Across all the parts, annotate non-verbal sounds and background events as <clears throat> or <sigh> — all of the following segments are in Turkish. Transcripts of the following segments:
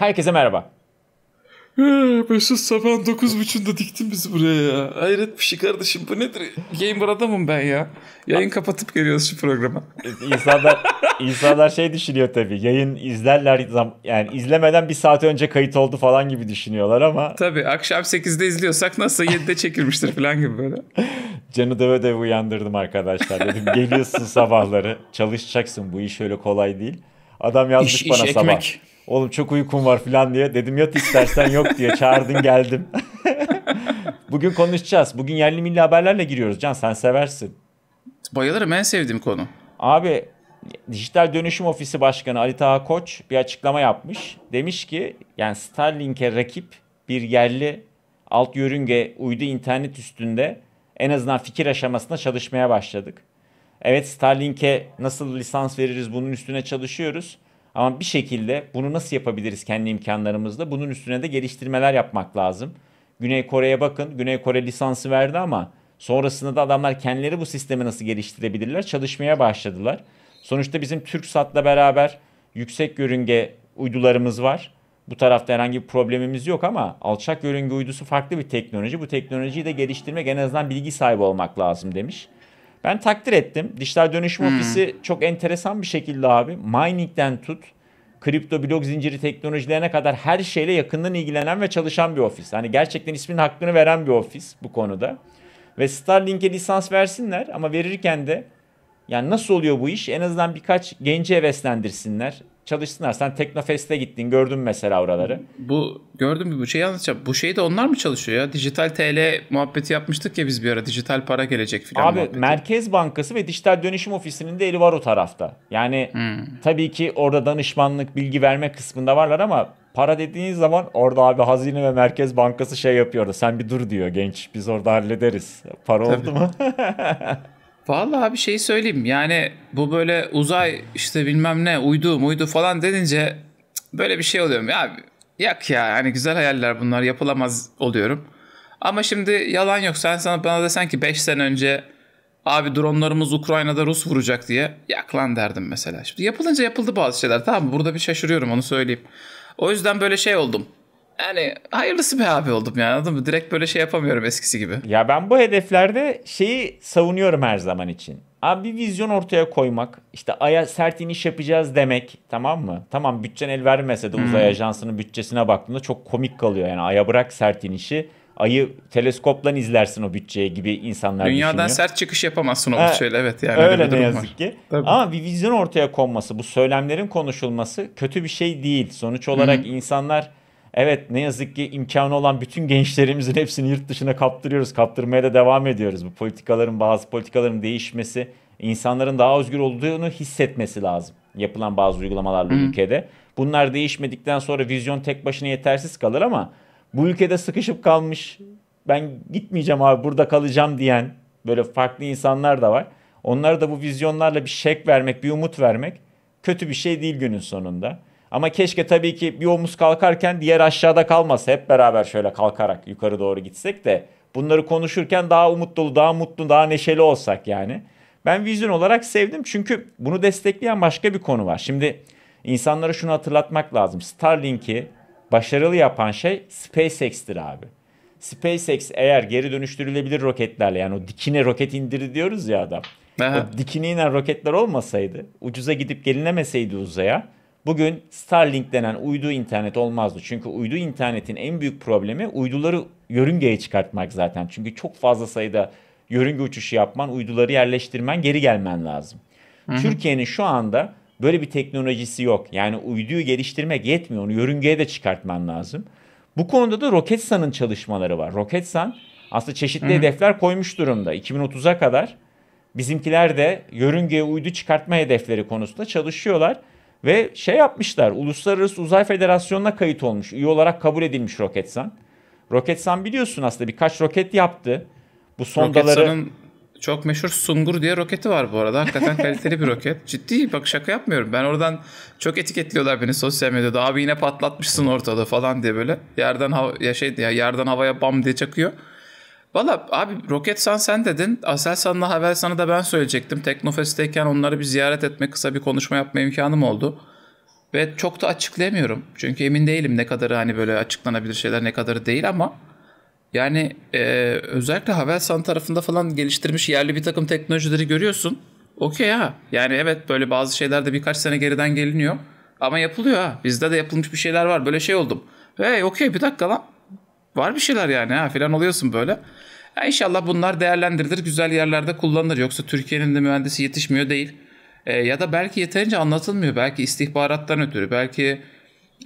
Herkese merhaba. Mesut sabah 9.30'da diktin bizi buraya ya. Hayret bir şey kardeşim bu nedir? Gamer adamım ben ya. Yayın kapatıp geliyoruz şu programa. E, insanlar, insanlar şey düşünüyor tabii. Yayın izlerler yani izlemeden bir saat önce kayıt oldu falan gibi düşünüyorlar ama. Tabii akşam 8'de izliyorsak nasıl 7'de çekilmiştir falan gibi böyle. Canı döve döve uyandırdım arkadaşlar. Dedim geliyorsun sabahları çalışacaksın bu iş öyle kolay değil. Adam yazmış iş, bana iş, sabah. Ekmek oğlum çok uykum var falan diye. Dedim yat istersen yok diye çağırdın <laughs> geldim. <laughs> Bugün konuşacağız. Bugün yerli milli haberlerle giriyoruz Can sen seversin. Bayılırım en sevdiğim konu. Abi Dijital Dönüşüm Ofisi Başkanı Ali Taha Koç bir açıklama yapmış. Demiş ki yani Starlink'e rakip bir yerli alt yörünge uydu internet üstünde en azından fikir aşamasında çalışmaya başladık. Evet Starlink'e nasıl lisans veririz bunun üstüne çalışıyoruz. Ama bir şekilde bunu nasıl yapabiliriz kendi imkanlarımızla? Bunun üstüne de geliştirmeler yapmak lazım. Güney Kore'ye bakın. Güney Kore lisansı verdi ama sonrasında da adamlar kendileri bu sistemi nasıl geliştirebilirler? Çalışmaya başladılar. Sonuçta bizim TürkSat'la beraber yüksek yörünge uydularımız var. Bu tarafta herhangi bir problemimiz yok ama alçak yörünge uydusu farklı bir teknoloji. Bu teknolojiyi de geliştirmek en azından bilgi sahibi olmak lazım demiş. Ben takdir ettim. Dijital Dönüşüm hmm. Ofisi çok enteresan bir şekilde abi mining'den tut kripto blok zinciri teknolojilerine kadar her şeyle yakından ilgilenen ve çalışan bir ofis. Hani gerçekten ismin hakkını veren bir ofis bu konuda. Ve Starlink'e lisans versinler ama verirken de yani nasıl oluyor bu iş? En azından birkaç genci heveslendirsinler çalışsınlar. Sen Teknofest'e gittin gördün mesela oraları. Bu gördüm bu şey yalnızca bu şeyi de onlar mı çalışıyor ya? Dijital TL muhabbeti yapmıştık ya biz bir ara dijital para gelecek filan Abi muhabbeti. Merkez Bankası ve Dijital Dönüşüm Ofisi'nin de eli var o tarafta. Yani hmm. tabii ki orada danışmanlık bilgi verme kısmında varlar ama para dediğiniz zaman orada abi Hazine ve Merkez Bankası şey yapıyordu. Sen bir dur diyor genç biz orada hallederiz. Para tabii. oldu mu? <laughs> Vallahi bir şey söyleyeyim. Yani bu böyle uzay işte bilmem ne uydu muydu falan denince böyle bir şey oluyorum. Ya yak ya hani güzel hayaller bunlar yapılamaz oluyorum. Ama şimdi yalan yok. Sen sana bana desen ki 5 sene önce abi dronlarımız Ukrayna'da Rus vuracak diye yak lan derdim mesela. Şimdi yapılınca yapıldı bazı şeyler tamam Burada bir şaşırıyorum onu söyleyeyim. O yüzden böyle şey oldum yani hayırlısı be abi oldum yani anladın mı? Direkt böyle şey yapamıyorum eskisi gibi. Ya ben bu hedeflerde şeyi savunuyorum her zaman için. Abi bir vizyon ortaya koymak, işte aya sert iniş yapacağız demek tamam mı? Tamam bütçen el vermese de uzay hmm. ajansının bütçesine baktığında çok komik kalıyor. Yani aya bırak sert inişi ayı teleskopla izlersin o bütçeye gibi insanlar Dünyadan düşünüyor. sert çıkış yapamazsın o ha, bütçeyle evet yani. Öyle, öyle ne yazık var. ki. Tabii. Ama bir vizyon ortaya konması, bu söylemlerin konuşulması kötü bir şey değil. Sonuç olarak Hı-hı. insanlar Evet ne yazık ki imkanı olan bütün gençlerimizin hepsini yurt dışına kaptırıyoruz. Kaptırmaya da devam ediyoruz. Bu politikaların bazı politikaların değişmesi insanların daha özgür olduğunu hissetmesi lazım. Yapılan bazı uygulamalarla hmm. ülkede. Bunlar değişmedikten sonra vizyon tek başına yetersiz kalır ama bu ülkede sıkışıp kalmış ben gitmeyeceğim abi burada kalacağım diyen böyle farklı insanlar da var. Onlara da bu vizyonlarla bir şek vermek, bir umut vermek kötü bir şey değil günün sonunda. Ama keşke tabii ki bir omuz kalkarken diğer aşağıda kalmasa. Hep beraber şöyle kalkarak yukarı doğru gitsek de bunları konuşurken daha umut dolu, daha mutlu, daha neşeli olsak yani. Ben vizyon olarak sevdim çünkü bunu destekleyen başka bir konu var. Şimdi insanlara şunu hatırlatmak lazım. Starlink'i başarılı yapan şey SpaceX'tir abi. SpaceX eğer geri dönüştürülebilir roketlerle yani o dikine roket indirdi diyoruz ya adam. Aha. O dikine inen roketler olmasaydı, ucuza gidip gelinemeseydi uzaya Bugün Starlink denen uydu internet olmazdı. Çünkü uydu internetin en büyük problemi uyduları yörüngeye çıkartmak zaten. Çünkü çok fazla sayıda yörünge uçuşu yapman, uyduları yerleştirmen, geri gelmen lazım. Türkiye'nin şu anda böyle bir teknolojisi yok. Yani uyduyu geliştirmek yetmiyor. Onu yörüngeye de çıkartman lazım. Bu konuda da Roketsan'ın çalışmaları var. Roketsan aslında çeşitli hedefler koymuş durumda. 2030'a kadar bizimkiler de yörüngeye uydu çıkartma hedefleri konusunda çalışıyorlar. Ve şey yapmışlar, Uluslararası Uzay Federasyonu'na kayıt olmuş, üye olarak kabul edilmiş Roketsan. Roketsan biliyorsun aslında birkaç roket yaptı. Bu sondaları... Roketsan'ın çok meşhur Sungur diye roketi var bu arada. Hakikaten <laughs> kaliteli bir roket. Ciddi bak şaka yapmıyorum. Ben oradan çok etiketliyorlar beni sosyal medyada. Abi yine patlatmışsın ortada falan diye böyle. Yerden hava ya şey ya yerden havaya bam diye çakıyor. Valla abi Roketsan sen dedin. Aselsan'la sana da ben söyleyecektim. Teknofest'teyken onları bir ziyaret etme, kısa bir konuşma yapma imkanım oldu. Ve çok da açıklayamıyorum. Çünkü emin değilim ne kadarı hani böyle açıklanabilir şeyler ne kadarı değil ama yani e, özellikle Havelsan tarafında falan geliştirmiş yerli bir takım teknolojileri görüyorsun. Okey ha. Yani evet böyle bazı şeyler de birkaç sene geriden geliniyor. Ama yapılıyor ha. Bizde de yapılmış bir şeyler var. Böyle şey oldum. Hey okey bir dakika lan var bir şeyler yani ha filan oluyorsun böyle. Ya inşallah bunlar değerlendirilir, güzel yerlerde kullanılır. Yoksa Türkiye'nin de mühendisi yetişmiyor değil. E, ya da belki yeterince anlatılmıyor. Belki istihbarattan ötürü, belki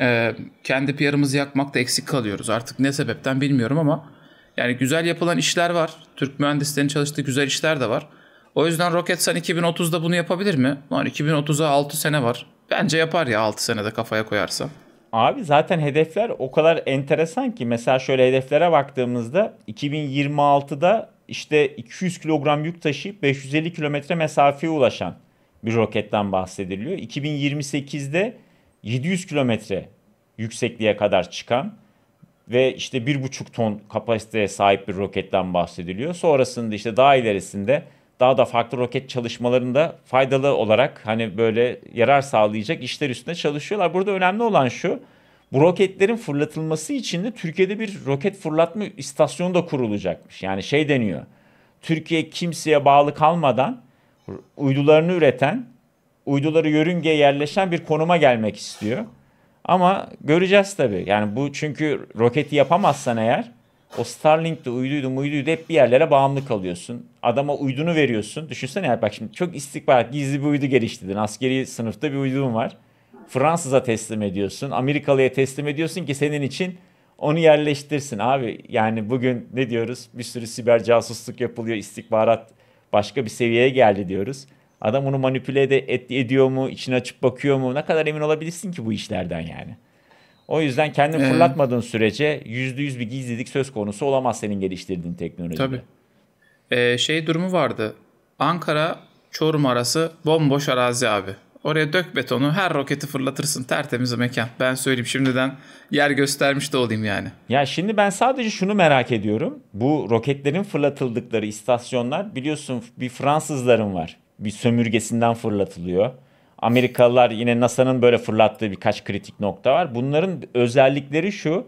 e, kendi PR'ımızı yakmakta eksik kalıyoruz. Artık ne sebepten bilmiyorum ama yani güzel yapılan işler var. Türk mühendislerin çalıştığı güzel işler de var. O yüzden Roketsan 2030'da bunu yapabilir mi? Lan 2030'a 6 sene var. Bence yapar ya 6 senede kafaya koyarsa. Abi zaten hedefler o kadar enteresan ki mesela şöyle hedeflere baktığımızda 2026'da işte 200 kilogram yük taşıyıp 550 kilometre mesafeye ulaşan bir roketten bahsediliyor. 2028'de 700 kilometre yüksekliğe kadar çıkan ve işte 1,5 ton kapasiteye sahip bir roketten bahsediliyor. Sonrasında işte daha ilerisinde daha da farklı roket çalışmalarında faydalı olarak hani böyle yarar sağlayacak işler üstüne çalışıyorlar. Burada önemli olan şu. Bu roketlerin fırlatılması için de Türkiye'de bir roket fırlatma istasyonu da kurulacakmış. Yani şey deniyor. Türkiye kimseye bağlı kalmadan uydularını üreten, uyduları yörüngeye yerleşen bir konuma gelmek istiyor. Ama göreceğiz tabii. Yani bu çünkü roketi yapamazsan eğer o Starlink'te uyduydu uyduydu hep bir yerlere bağımlı kalıyorsun. Adama uydunu veriyorsun. Düşünsene ya bak şimdi çok istikbarat gizli bir uydu geliştirdin. Askeri sınıfta bir uydun var. Fransız'a teslim ediyorsun. Amerikalı'ya teslim ediyorsun ki senin için onu yerleştirsin. Abi yani bugün ne diyoruz? Bir sürü siber casusluk yapılıyor. İstikbarat başka bir seviyeye geldi diyoruz. Adam onu manipüle ed- ediyor mu? İçine açıp bakıyor mu? Ne kadar emin olabilirsin ki bu işlerden yani? O yüzden kendini ee, fırlatmadığın sürece yüzde yüz bir gizlilik söz konusu olamaz senin geliştirdiğin teknolojide. Tabii. Ee, şey durumu vardı. Ankara Çorum arası bomboş arazi abi. Oraya dök betonu her roketi fırlatırsın tertemiz mekan. Ben söyleyeyim şimdiden yer göstermiş de olayım yani. Ya şimdi ben sadece şunu merak ediyorum. Bu roketlerin fırlatıldıkları istasyonlar biliyorsun bir Fransızların var. Bir sömürgesinden fırlatılıyor. Amerikalılar yine NASA'nın böyle fırlattığı birkaç kritik nokta var. Bunların özellikleri şu.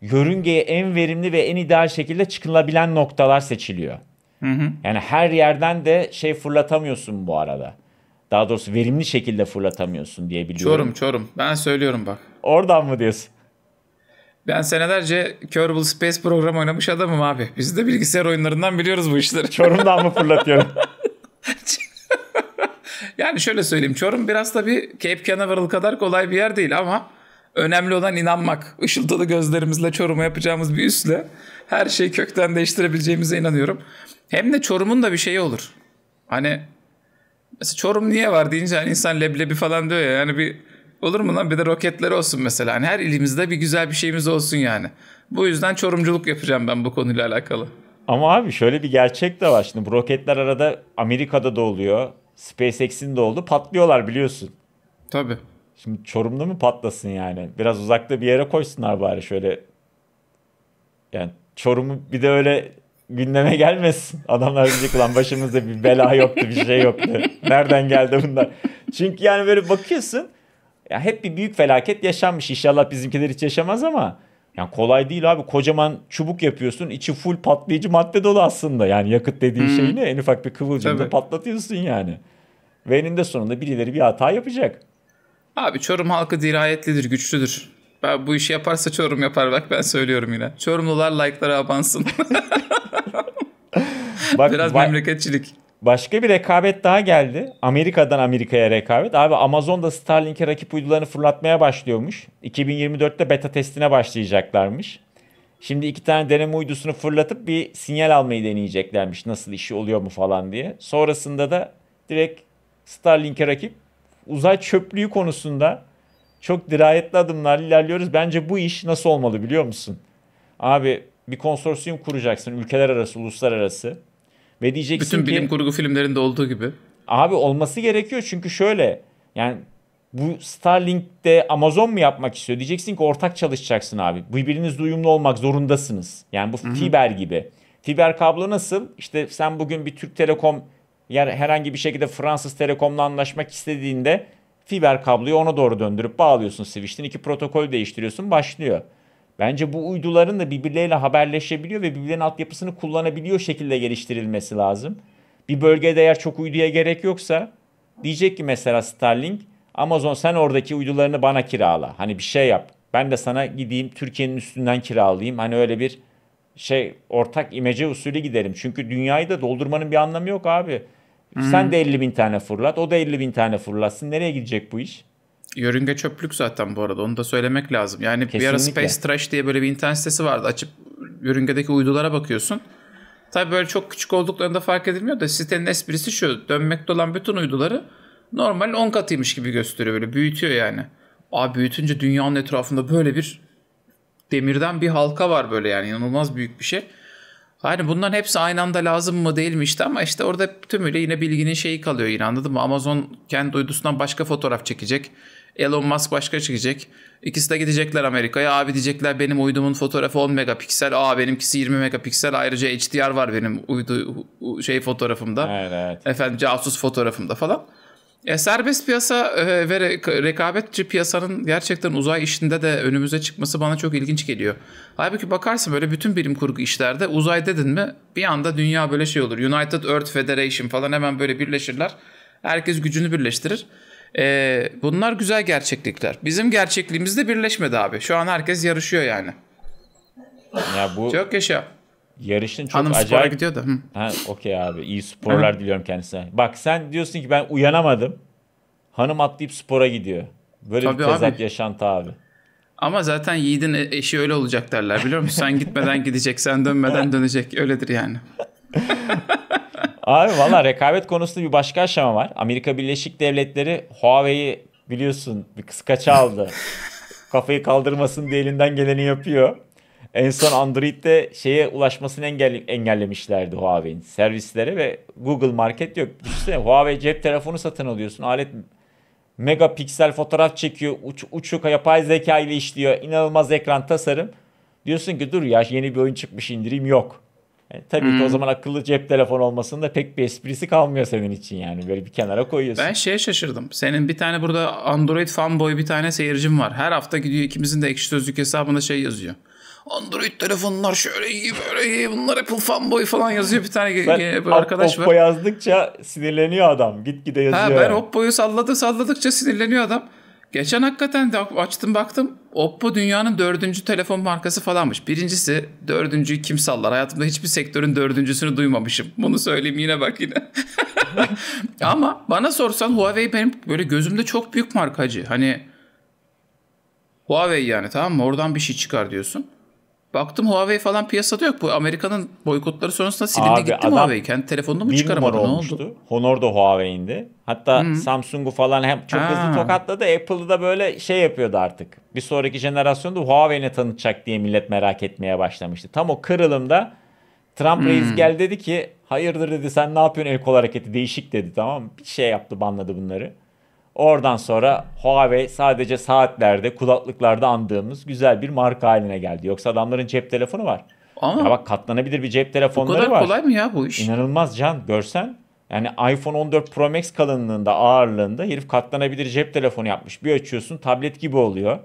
Yörüngeye en verimli ve en ideal şekilde çıkılabilen noktalar seçiliyor. Hı hı. Yani her yerden de şey fırlatamıyorsun bu arada. Daha doğrusu verimli şekilde fırlatamıyorsun diye biliyorum. Çorum çorum. Ben söylüyorum bak. Oradan mı diyorsun? Ben senelerce Kerbal Space programı oynamış adamım abi. Biz de bilgisayar oyunlarından biliyoruz bu işleri. Çorum'dan mı fırlatıyorum? <laughs> Yani şöyle söyleyeyim Çorum biraz da bir Cape Canaveral kadar kolay bir yer değil ama önemli olan inanmak. Işıltılı gözlerimizle çorumu yapacağımız bir üsle her şeyi kökten değiştirebileceğimize inanıyorum. Hem de Çorum'un da bir şeyi olur. Hani mesela Çorum niye var deyince hani insan leblebi falan diyor ya yani bir olur mu lan bir de roketleri olsun mesela. Hani her ilimizde bir güzel bir şeyimiz olsun yani. Bu yüzden çorumculuk yapacağım ben bu konuyla alakalı. Ama abi şöyle bir gerçek de var. Şimdi bu roketler arada Amerika'da da oluyor. SpaceX'in de oldu. Patlıyorlar biliyorsun. Tabii. Şimdi Çorum'da mı patlasın yani? Biraz uzakta bir yere koysunlar bari şöyle. Yani Çorum'u bir de öyle gündeme gelmesin. Adamlar diyecek lan başımızda bir bela yoktu bir şey yoktu. <laughs> Nereden geldi bunlar? Çünkü yani böyle bakıyorsun ya hep bir büyük felaket yaşanmış. İnşallah bizimkiler hiç yaşamaz ama yani kolay değil abi. Kocaman çubuk yapıyorsun. içi full patlayıcı madde dolu aslında. Yani yakıt dediğin hmm. şeyini en ufak bir kıvılcımda patlatıyorsun yani. Ve eninde sonunda birileri bir hata yapacak. Abi Çorum halkı dirayetlidir, güçlüdür. Ben bu işi yaparsa Çorum yapar bak ben söylüyorum yine. Çorumlular like'lara abansın. bak, <laughs> Biraz bak, memleketçilik. Başka bir rekabet daha geldi. Amerika'dan Amerika'ya rekabet. Abi Amazon da Starlink'e rakip uydularını fırlatmaya başlıyormuş. 2024'te beta testine başlayacaklarmış. Şimdi iki tane deneme uydusunu fırlatıp bir sinyal almayı deneyeceklermiş. Nasıl işi oluyor mu falan diye. Sonrasında da direkt Starlink'e rakip uzay çöplüğü konusunda çok dirayetli adımlar ilerliyoruz. Bence bu iş nasıl olmalı biliyor musun? Abi bir konsorsiyum kuracaksın ülkeler arası, uluslararası. Ve diyeceksin Bütün ki... Bütün bilim kurgu filmlerinde olduğu gibi. Abi olması gerekiyor çünkü şöyle yani bu Starlink'te Amazon mu yapmak istiyor? Diyeceksin ki ortak çalışacaksın abi. Birbirinizle uyumlu olmak zorundasınız. Yani bu Hı-hı. fiber gibi. Fiber kablo nasıl? İşte sen bugün bir Türk Telekom yani herhangi bir şekilde Fransız Telekom'la anlaşmak istediğinde fiber kabloyu ona doğru döndürüp bağlıyorsun switch'ten. iki protokol değiştiriyorsun başlıyor. Bence bu uyduların da birbirleriyle haberleşebiliyor ve birbirlerinin altyapısını kullanabiliyor şekilde geliştirilmesi lazım. Bir bölgede eğer çok uyduya gerek yoksa diyecek ki mesela Starlink Amazon sen oradaki uydularını bana kirala. Hani bir şey yap. Ben de sana gideyim Türkiye'nin üstünden kiralayayım. Hani öyle bir şey ortak imece usulü gidelim. Çünkü dünyayı da doldurmanın bir anlamı yok abi. Hmm. Sen de 50 bin tane fırlat. O da 50 bin tane fırlatsın. Nereye gidecek bu iş? Yörünge çöplük zaten bu arada onu da söylemek lazım. Yani Kesinlikle. bir ara Space Trash diye böyle bir internet sitesi vardı. Açıp yörüngedeki uydulara bakıyorsun. Tabii böyle çok küçük olduklarında fark edilmiyor da sitenin esprisi şu. Dönmekte olan bütün uyduları normal 10 katıymış gibi gösteriyor böyle büyütüyor yani. Abi büyütünce dünyanın etrafında böyle bir demirden bir halka var böyle yani inanılmaz büyük bir şey. Hani bunların hepsi aynı anda lazım mı değil mi işte ama işte orada tümüyle yine bilginin şeyi kalıyor yine anladın mı? Amazon kendi uydusundan başka fotoğraf çekecek. Elon Musk başka çıkacak. İkisi de gidecekler Amerika'ya. Abi diyecekler benim uydumun fotoğrafı 10 megapiksel. Aa benimkisi 20 megapiksel. Ayrıca HDR var benim uydu şey fotoğrafımda. Evet. Efendim casus fotoğrafımda falan. E, serbest piyasa e, ve rekabetçi piyasanın gerçekten uzay işinde de önümüze çıkması bana çok ilginç geliyor. Halbuki bakarsın böyle bütün bilim kurgu işlerde uzay dedin mi bir anda dünya böyle şey olur. United Earth Federation falan hemen böyle birleşirler. Herkes gücünü birleştirir. Ee, bunlar güzel gerçeklikler. Bizim gerçekliğimiz de birleşmedi abi. Şu an herkes yarışıyor yani. Ya bu çok yaşa. Yarışın çok Hanım acayip. spora gidiyordu. Hı. Ha, okey abi. İyi sporlar Hı. diliyorum kendisine. Bak sen diyorsun ki ben uyanamadım. Hanım atlayıp spora gidiyor. Böyle Tabii bir tezat abi. yaşantı abi. Ama zaten Yiğit'in e, eşi öyle olacak derler biliyor musun? Sen gitmeden gidecek, sen dönmeden <laughs> dönecek. Öyledir yani. <laughs> Abi valla rekabet konusunda bir başka aşama var. Amerika Birleşik Devletleri Huawei'yi biliyorsun bir kıskaça aldı. <laughs> Kafayı kaldırmasın diye elinden geleni yapıyor. En son Android'de şeye ulaşmasını engelle engellemişlerdi Huawei'nin servislere ve Google Market yok. Düşünsene Huawei cep telefonu satın alıyorsun. Alet megapiksel fotoğraf çekiyor. Uç, uçuk yapay zeka ile işliyor. İnanılmaz ekran tasarım. Diyorsun ki dur ya yeni bir oyun çıkmış indireyim yok. Yani e, tabii hmm. ki o hmm. zaman akıllı cep telefonu olmasında pek bir esprisi kalmıyor senin için yani. Böyle bir kenara koyuyorsun. Ben şeye şaşırdım. Senin bir tane burada Android fanboy bir tane seyircim var. Her hafta gidiyor ikimizin de ekşi sözlük hesabında şey yazıyor. Android telefonlar şöyle iyi böyle iyi bunlar Apple fanboy falan yazıyor bir tane ben, arkadaş Oppo var. Oppo yazdıkça sinirleniyor adam Git gide yazıyor. Ha, ben yani. Oppo'yu salladı salladıkça sinirleniyor adam. Geçen hakikaten açtım baktım. Oppo dünyanın dördüncü telefon markası falanmış. Birincisi dördüncüyü kim sallar? Hayatımda hiçbir sektörün dördüncüsünü duymamışım. Bunu söyleyeyim yine bak yine. <laughs> Ama bana sorsan Huawei benim böyle gözümde çok büyük markacı. Hani Huawei yani tamam mı? Oradan bir şey çıkar diyorsun. Baktım Huawei falan piyasada yok. Bu Amerika'nın boykotları sonrasında silindi Abi, gitti Huawei. Kendi telefonunu mu çıkaramadı ne oldu? Honor da Huawei'indi. Hatta hmm. Samsung'u falan hem çok ha. hızlı tokatladı. Apple'ı da böyle şey yapıyordu artık. Bir sonraki jenerasyonda Huawei'ne tanıtacak diye millet merak etmeye başlamıştı. Tam o kırılımda Trump hmm. reis geldi dedi ki hayırdır dedi sen ne yapıyorsun el kol hareketi değişik dedi tamam Bir şey yaptı banladı bunları. Oradan sonra Huawei sadece saatlerde, kulaklıklarda andığımız güzel bir marka haline geldi. Yoksa adamların cep telefonu var. Ama ya bak katlanabilir bir cep telefonları var. Bu kadar var. kolay mı ya bu iş? İnanılmaz Can görsen. Yani iPhone 14 Pro Max kalınlığında, ağırlığında herif katlanabilir cep telefonu yapmış. Bir açıyorsun tablet gibi oluyor.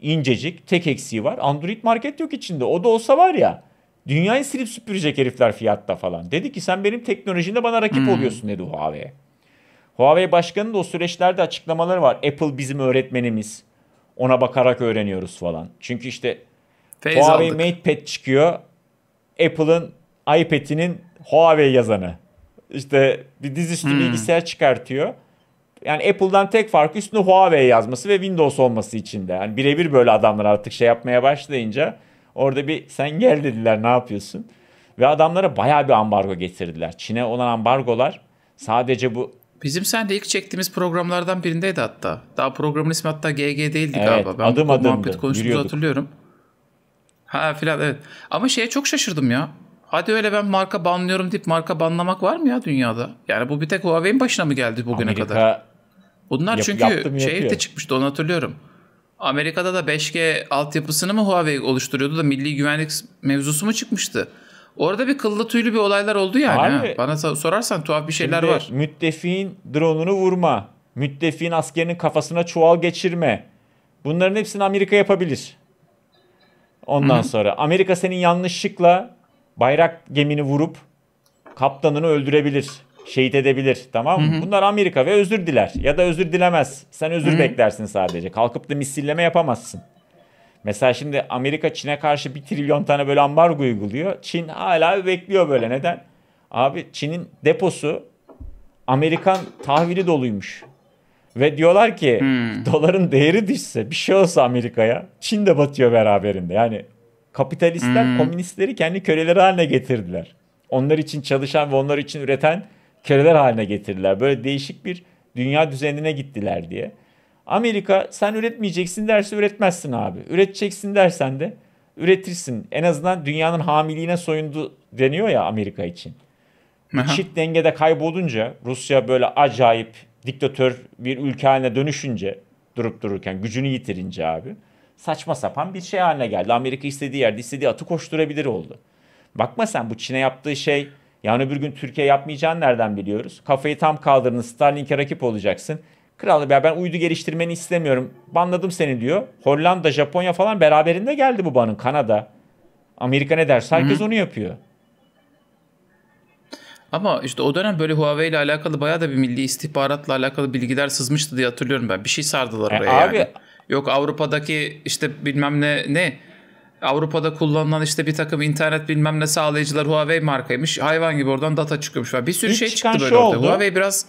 İncecik, tek eksiği var. Android market yok içinde. O da olsa var ya. Dünyayı silip süpürecek herifler fiyatta falan. Dedi ki sen benim teknolojinde bana rakip hmm. oluyorsun dedi Huawei. Huawei başkanının da o süreçlerde açıklamaları var. Apple bizim öğretmenimiz. Ona bakarak öğreniyoruz falan. Çünkü işte Feyz Huawei aldık. MatePad çıkıyor. Apple'ın iPad'inin Huawei yazanı. İşte bir dizüstü hmm. bilgisayar çıkartıyor. Yani Apple'dan tek farkı üstüne Huawei yazması ve Windows olması içinde. Yani birebir böyle adamlar artık şey yapmaya başlayınca orada bir sen gel dediler ne yapıyorsun? Ve adamlara bayağı bir ambargo getirdiler. Çin'e olan ambargolar sadece bu Bizim sen de ilk çektiğimiz programlardan birindeydi hatta. Daha programın ismi hatta GG değildi evet, galiba. Ben adım adım muhabbet konuştuğumuzu hatırlıyorum. Ha filan evet. Ama şeye çok şaşırdım ya. Hadi öyle ben marka banlıyorum deyip marka banlamak var mı ya dünyada? Yani bu bir tek Huawei'in başına mı geldi bugüne Amerika kadar? Bunlar çünkü yaptım, şehirde çıkmıştı onu hatırlıyorum. Amerika'da da 5G altyapısını mı Huawei oluşturuyordu da milli güvenlik mevzusu mu çıkmıştı? Orada bir kıllı tüylü bir olaylar oldu yani. Abi, Bana sorarsan tuhaf bir şeyler var. Müttefiğin drone'unu vurma. Müttefiğin askerinin kafasına çuval geçirme. Bunların hepsini Amerika yapabilir. Ondan Hı-hı. sonra Amerika senin yanlışlıkla bayrak gemini vurup kaptanını öldürebilir. Şehit edebilir tamam mı? Bunlar Amerika ve özür diler. Ya da özür dilemez. Sen özür Hı-hı. beklersin sadece. Kalkıp da misilleme yapamazsın. Mesela şimdi Amerika Çin'e karşı bir trilyon tane böyle ambargo uyguluyor. Çin hala bekliyor böyle. Neden? Abi Çin'in deposu Amerikan tahvili doluymuş. Ve diyorlar ki hmm. doların değeri düşse bir şey olsa Amerika'ya Çin de batıyor beraberinde. Yani kapitalistler hmm. komünistleri kendi köleleri haline getirdiler. Onlar için çalışan ve onlar için üreten köleler haline getirdiler. Böyle değişik bir dünya düzenine gittiler diye. Amerika sen üretmeyeceksin derse üretmezsin abi. Üreteceksin dersen de üretirsin. En azından dünyanın hamiliğine soyundu deniyor ya Amerika için. Çift dengede kaybolunca Rusya böyle acayip diktatör bir ülke haline dönüşünce durup dururken gücünü yitirince abi saçma sapan bir şey haline geldi. Amerika istediği yerde istediği atı koşturabilir oldu. Bakma sen bu Çin'e yaptığı şey yani bir gün Türkiye yapmayacağını nereden biliyoruz? Kafayı tam kaldırdın Starlink'e rakip olacaksın. Kral ya ben uydu geliştirmeni istemiyorum. Banladım seni diyor. Hollanda, Japonya falan beraberinde geldi bu banın. Kanada. Amerika ne derse herkes Hı. onu yapıyor. Ama işte o dönem böyle Huawei ile alakalı bayağı da bir milli istihbaratla alakalı bilgiler sızmıştı diye hatırlıyorum ben. Bir şey sardılar e oraya e, yani. abi, Yok Avrupa'daki işte bilmem ne ne Avrupa'da kullanılan işte bir takım internet bilmem ne sağlayıcılar Huawei markaymış. Hayvan gibi oradan data çıkıyormuş. Bir sürü İlk şey çıktı böyle ortaya. Oldu. Huawei biraz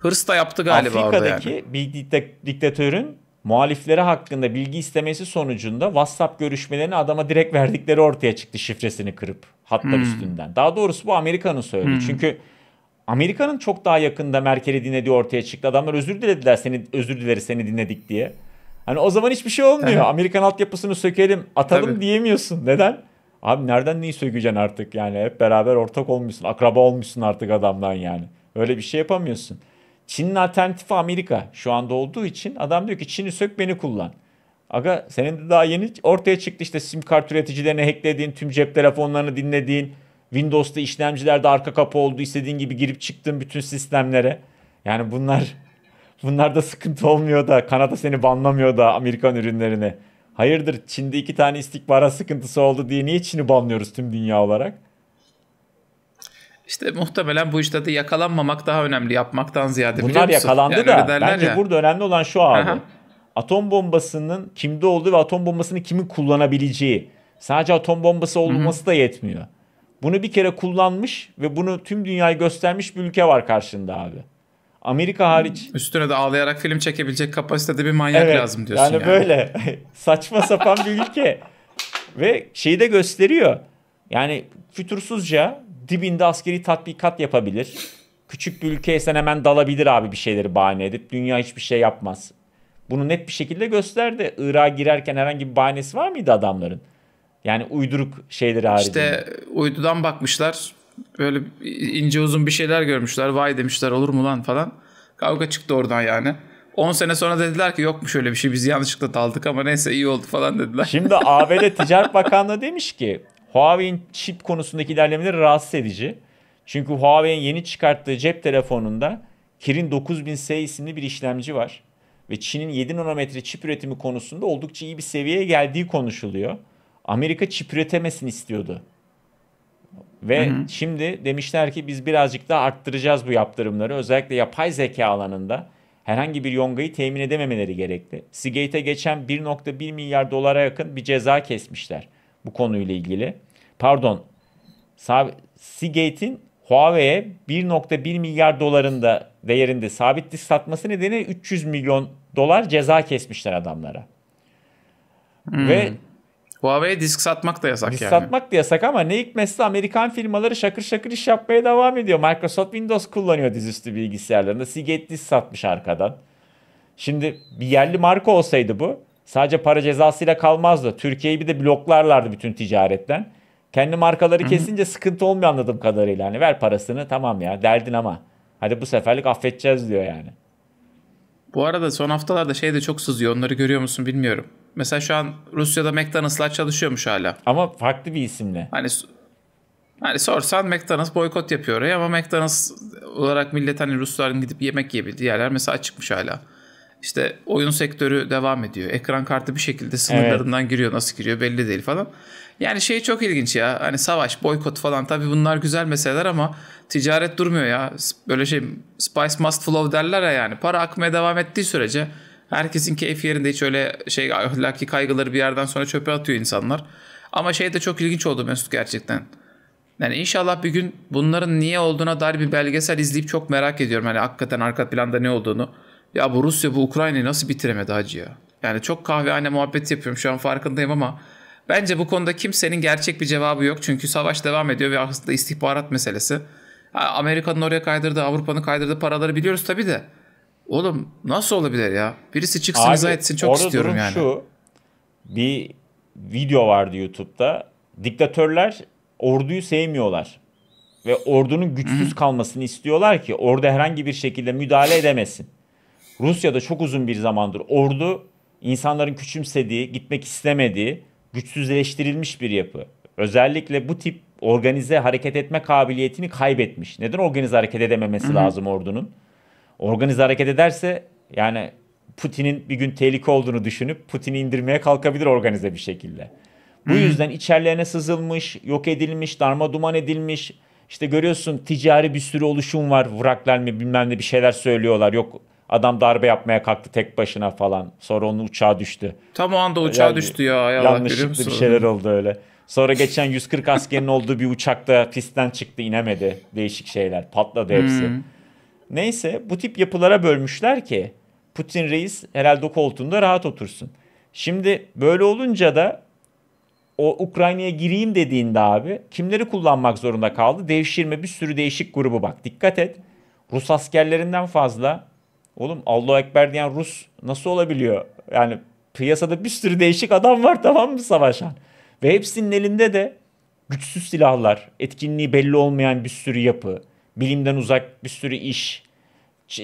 Hırs da yaptı galiba Afrika'daki orada yani. bir diktatörün muhalifleri hakkında bilgi istemesi sonucunda WhatsApp görüşmelerini adama direkt verdikleri ortaya çıktı şifresini kırıp hatlar hmm. üstünden. Daha doğrusu bu Amerika'nın söyledi. Hmm. Çünkü Amerika'nın çok daha yakında Merkel'i dinlediği ortaya çıktı. Adamlar özür dilediler seni özür dileriz seni dinledik diye. Hani o zaman hiçbir şey olmuyor. Amerikan altyapısını sökelim, atalım Tabii. diyemiyorsun. Neden? Abi nereden neyi sökeceksin artık yani? Hep beraber ortak olmuşsun, akraba olmuşsun artık adamdan yani. Öyle bir şey yapamıyorsun. Çin'in alternatifi Amerika şu anda olduğu için adam diyor ki Çin'i sök beni kullan. Aga senin de daha yeni ortaya çıktı işte sim kart üreticilerini hacklediğin, tüm cep telefonlarını dinlediğin, Windows'ta işlemcilerde arka kapı oldu istediğin gibi girip çıktığın bütün sistemlere. Yani bunlar <laughs> bunlar da sıkıntı olmuyor da Kanada seni banlamıyor da Amerikan ürünlerini. Hayırdır Çin'de iki tane istikbara sıkıntısı oldu diye niye Çin'i banlıyoruz tüm dünya olarak? İşte muhtemelen bu işte de yakalanmamak daha önemli yapmaktan ziyade. Bunlar yakalandı yani da bence ya. burada önemli olan şu abi. Aha. Atom bombasının kimde olduğu ve atom bombasını kimin kullanabileceği. Sadece atom bombası olması da yetmiyor. Bunu bir kere kullanmış ve bunu tüm dünyaya göstermiş bir ülke var karşında abi. Amerika hariç. Üstüne de ağlayarak film çekebilecek kapasitede bir manyak evet, lazım diyorsun. Yani, yani. böyle <laughs> saçma sapan bir ülke. Ve şeyi de gösteriyor. Yani fütursuzca dibinde askeri tatbikat yapabilir. Küçük bir ülkeye sen hemen dalabilir abi bir şeyleri bahane edip. Dünya hiçbir şey yapmaz. Bunu net bir şekilde gösterdi. Irak'a girerken herhangi bir bahanesi var mıydı adamların? Yani uyduruk şeyleri haricinde. İşte uydudan bakmışlar. Böyle ince uzun bir şeyler görmüşler. Vay demişler olur mu lan falan. Kavga çıktı oradan yani. 10 sene sonra dediler ki yokmuş öyle bir şey biz yanlışlıkla daldık ama neyse iyi oldu falan dediler. Şimdi ABD <laughs> Ticaret Bakanlığı demiş ki Huawei'in çip konusundaki ilerlemeleri rahatsız edici. Çünkü Huawei'nin yeni çıkarttığı cep telefonunda Kirin 9000S isimli bir işlemci var. Ve Çin'in 7 nanometre çip üretimi konusunda oldukça iyi bir seviyeye geldiği konuşuluyor. Amerika çip üretemesin istiyordu. Ve hı hı. şimdi demişler ki biz birazcık daha arttıracağız bu yaptırımları. Özellikle yapay zeka alanında herhangi bir yongayı temin edememeleri gerekli. Seagate'e geçen 1.1 milyar dolara yakın bir ceza kesmişler bu konuyla ilgili. Pardon. Seagate'in Huawei'ye 1.1 milyar dolarında değerinde sabit disk satması nedeniyle 300 milyon dolar ceza kesmişler adamlara. Hmm. Ve Huawei'ye disk satmak da yasak disk yani. satmak da yasak ama ne hikmetse Amerikan firmaları şakır şakır iş yapmaya devam ediyor. Microsoft Windows kullanıyor dizüstü bilgisayarlarında. Seagate disk satmış arkadan. Şimdi bir yerli marka olsaydı bu Sadece para cezasıyla kalmazdı. Türkiye'yi bir de bloklarlardı bütün ticaretten. Kendi markaları kesince sıkıntı olmuyor anladığım kadarıyla. Hani ver parasını tamam ya derdin ama. Hadi bu seferlik affedeceğiz diyor yani. Bu arada son haftalarda şey de çok sızıyor. Onları görüyor musun bilmiyorum. Mesela şu an Rusya'da McDonald's'lar çalışıyormuş hala. Ama farklı bir isimle. Hani Hani sorsan McDonald's boykot yapıyor oraya ama McDonald's olarak millet hani Rusların gidip yemek yiyebildiği yerler mesela açıkmış hala. İşte oyun sektörü devam ediyor. Ekran kartı bir şekilde sınırlarından evet. giriyor. Nasıl giriyor belli değil falan. Yani şey çok ilginç ya. Hani savaş, boykot falan tabii bunlar güzel meseleler ama ticaret durmuyor ya. Böyle şey spice must flow derler ya yani. Para akmaya devam ettiği sürece herkesin keyfi yerinde hiç öyle şey ahlaki kaygıları bir yerden sonra çöpe atıyor insanlar. Ama şey de çok ilginç oldu Mesut gerçekten. Yani inşallah bir gün bunların niye olduğuna dair bir belgesel izleyip çok merak ediyorum. Hani hakikaten arka planda ne olduğunu. Ya bu Rusya bu Ukrayna'yı nasıl bitiremedi hacı ya? Yani çok kahvehane muhabbet yapıyorum şu an farkındayım ama bence bu konuda kimsenin gerçek bir cevabı yok. Çünkü savaş devam ediyor ve aslında istihbarat meselesi. Amerika'nın oraya kaydırdığı, Avrupa'nın kaydırdığı paraları biliyoruz tabii de. Oğlum nasıl olabilir ya? Birisi çıksın Abi, izah etsin çok istiyorum yani. şu bir video vardı YouTube'da. Diktatörler orduyu sevmiyorlar. Ve ordunun güçsüz kalmasını istiyorlar ki ordu herhangi bir şekilde müdahale edemesin. Rusya'da çok uzun bir zamandır ordu insanların küçümsediği, gitmek istemediği, güçsüzleştirilmiş bir yapı. Özellikle bu tip organize hareket etme kabiliyetini kaybetmiş. Neden organize hareket edememesi Hı-hı. lazım ordunun? Organize hareket ederse yani Putin'in bir gün tehlike olduğunu düşünüp Putin'i indirmeye kalkabilir organize bir şekilde. Bu Hı-hı. yüzden içerlerine sızılmış, yok edilmiş, darma duman edilmiş. İşte görüyorsun ticari bir sürü oluşum var. Vraklar mı bilmem ne bir şeyler söylüyorlar. Yok Adam darbe yapmaya kalktı tek başına falan. Sonra onun uçağı düştü. Tam o anda uçağı yani, düştü ya. ya yanlışlıkla bir şeyler oldu öyle. Sonra geçen 140 askerin olduğu bir uçakta pistten çıktı inemedi. Değişik şeyler patladı hepsi. Hmm. Neyse bu tip yapılara bölmüşler ki Putin reis herhalde o koltuğunda rahat otursun. Şimdi böyle olunca da o Ukrayna'ya gireyim dediğinde abi kimleri kullanmak zorunda kaldı? Devşirme bir sürü değişik grubu bak. Dikkat et. Rus askerlerinden fazla, Oğlum Allah Ekber diyen Rus nasıl olabiliyor? Yani piyasada bir sürü değişik adam var tamam mı savaşan? Ve hepsinin elinde de güçsüz silahlar, etkinliği belli olmayan bir sürü yapı, bilimden uzak bir sürü iş.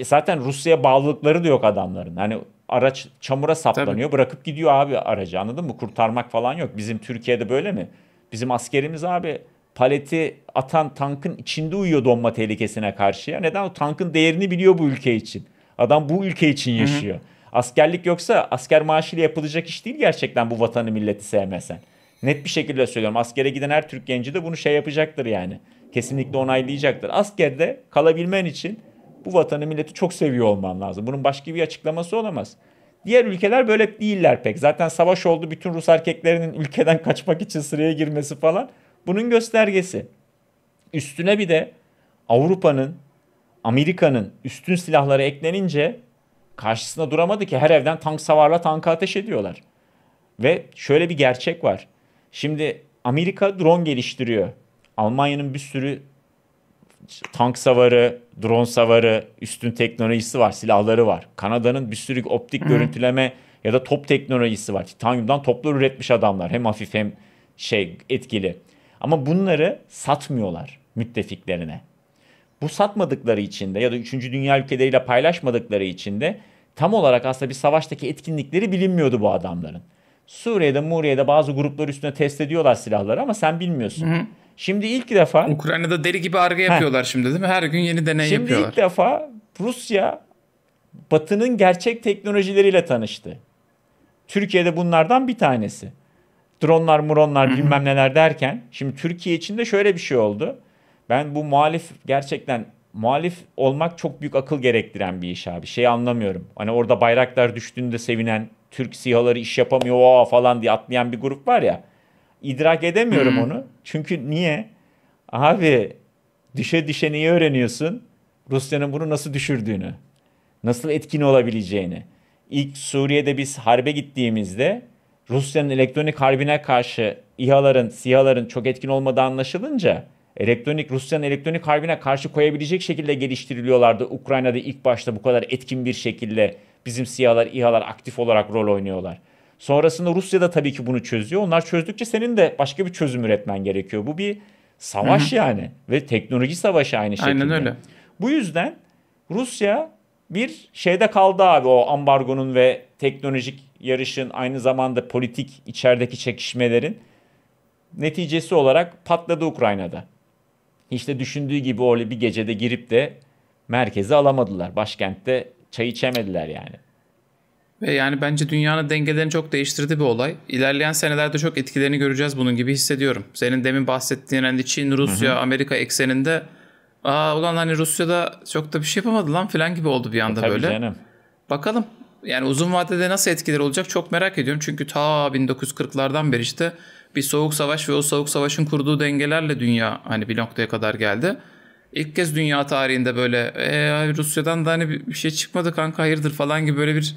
Zaten Rusya bağlılıkları da yok adamların. Hani araç çamura saplanıyor, Tabii. bırakıp gidiyor abi aracı anladın mı? Kurtarmak falan yok. Bizim Türkiye'de böyle mi? Bizim askerimiz abi paleti atan tankın içinde uyuyor donma tehlikesine karşı. Ya. Neden? O tankın değerini biliyor bu ülke için. Adam bu ülke için yaşıyor. Hı hı. Askerlik yoksa asker maaşıyla yapılacak iş değil gerçekten bu vatanı milleti sevmesen. Net bir şekilde söylüyorum. Askere giden her Türk genci de bunu şey yapacaktır yani. Kesinlikle onaylayacaktır. Askerde kalabilmen için bu vatanı milleti çok seviyor olman lazım. Bunun başka bir açıklaması olamaz. Diğer ülkeler böyle değiller pek. Zaten savaş oldu. Bütün Rus erkeklerinin ülkeden kaçmak için sıraya girmesi falan. Bunun göstergesi. Üstüne bir de Avrupa'nın Amerika'nın üstün silahları eklenince karşısına duramadı ki her evden tank savarla tanka ateş ediyorlar. Ve şöyle bir gerçek var. Şimdi Amerika drone geliştiriyor. Almanya'nın bir sürü tank savarı, drone savarı, üstün teknolojisi var, silahları var. Kanada'nın bir sürü optik hı görüntüleme ya da top teknolojisi var. Titanyum'dan toplar üretmiş adamlar. Hem hafif hem şey etkili. Ama bunları satmıyorlar müttefiklerine bu satmadıkları için de ya da 3. Dünya ülkeleriyle paylaşmadıkları için de tam olarak aslında bir savaştaki etkinlikleri bilinmiyordu bu adamların. Suriye'de, Muriye'de bazı gruplar üstüne test ediyorlar silahları ama sen bilmiyorsun. Hı hı. Şimdi ilk defa... Ukrayna'da deli gibi arge yapıyorlar heh. şimdi değil mi? Her gün yeni deney şimdi yapıyorlar. Şimdi ilk defa Rusya Batı'nın gerçek teknolojileriyle tanıştı. Türkiye'de bunlardan bir tanesi. Dronlar, muronlar bilmem neler derken şimdi Türkiye için de şöyle bir şey oldu. Ben bu muhalif gerçekten muhalif olmak çok büyük akıl gerektiren bir iş abi. Şey anlamıyorum. Hani orada bayraklar düştüğünde sevinen Türk sihaları iş yapamıyor oha falan diye atlayan bir grup var ya. İdrak edemiyorum hmm. onu. Çünkü niye? Abi düşe düşe neyi öğreniyorsun? Rusya'nın bunu nasıl düşürdüğünü. Nasıl etkin olabileceğini. İlk Suriye'de biz harbe gittiğimizde Rusya'nın elektronik harbine karşı İHA'ların, SİHA'ların çok etkin olmadığı anlaşılınca elektronik Rusya'nın elektronik harbine karşı koyabilecek şekilde geliştiriliyorlardı. Ukrayna'da ilk başta bu kadar etkin bir şekilde bizim SİHA'lar, İHA'lar aktif olarak rol oynuyorlar. Sonrasında Rusya da tabii ki bunu çözüyor. Onlar çözdükçe senin de başka bir çözüm üretmen gerekiyor. Bu bir savaş Hı-hı. yani ve teknoloji savaşı aynı şekilde. Aynen öyle. Bu yüzden Rusya bir şeyde kaldı abi o ambargonun ve teknolojik yarışın aynı zamanda politik içerideki çekişmelerin neticesi olarak patladı Ukrayna'da. Hiç de düşündüğü gibi öyle bir gecede girip de merkezi alamadılar. Başkentte çay içemediler yani. Ve yani bence dünyanın dengelerini çok değiştirdi bir olay. İlerleyen senelerde çok etkilerini göreceğiz bunun gibi hissediyorum. Senin demin bahsettiğin hani Çin, Rusya, hı hı. Amerika ekseninde aa ulan hani Rusya'da çok da bir şey yapamadı lan filan gibi oldu bir anda e, böyle. Canım. Bakalım yani uzun vadede nasıl etkiler olacak çok merak ediyorum. Çünkü ta 1940'lardan beri işte bir soğuk savaş ve o soğuk savaşın kurduğu dengelerle dünya hani bir noktaya kadar geldi. İlk kez dünya tarihinde böyle e, Rusya'dan da hani bir şey çıkmadı kanka hayırdır falan gibi böyle bir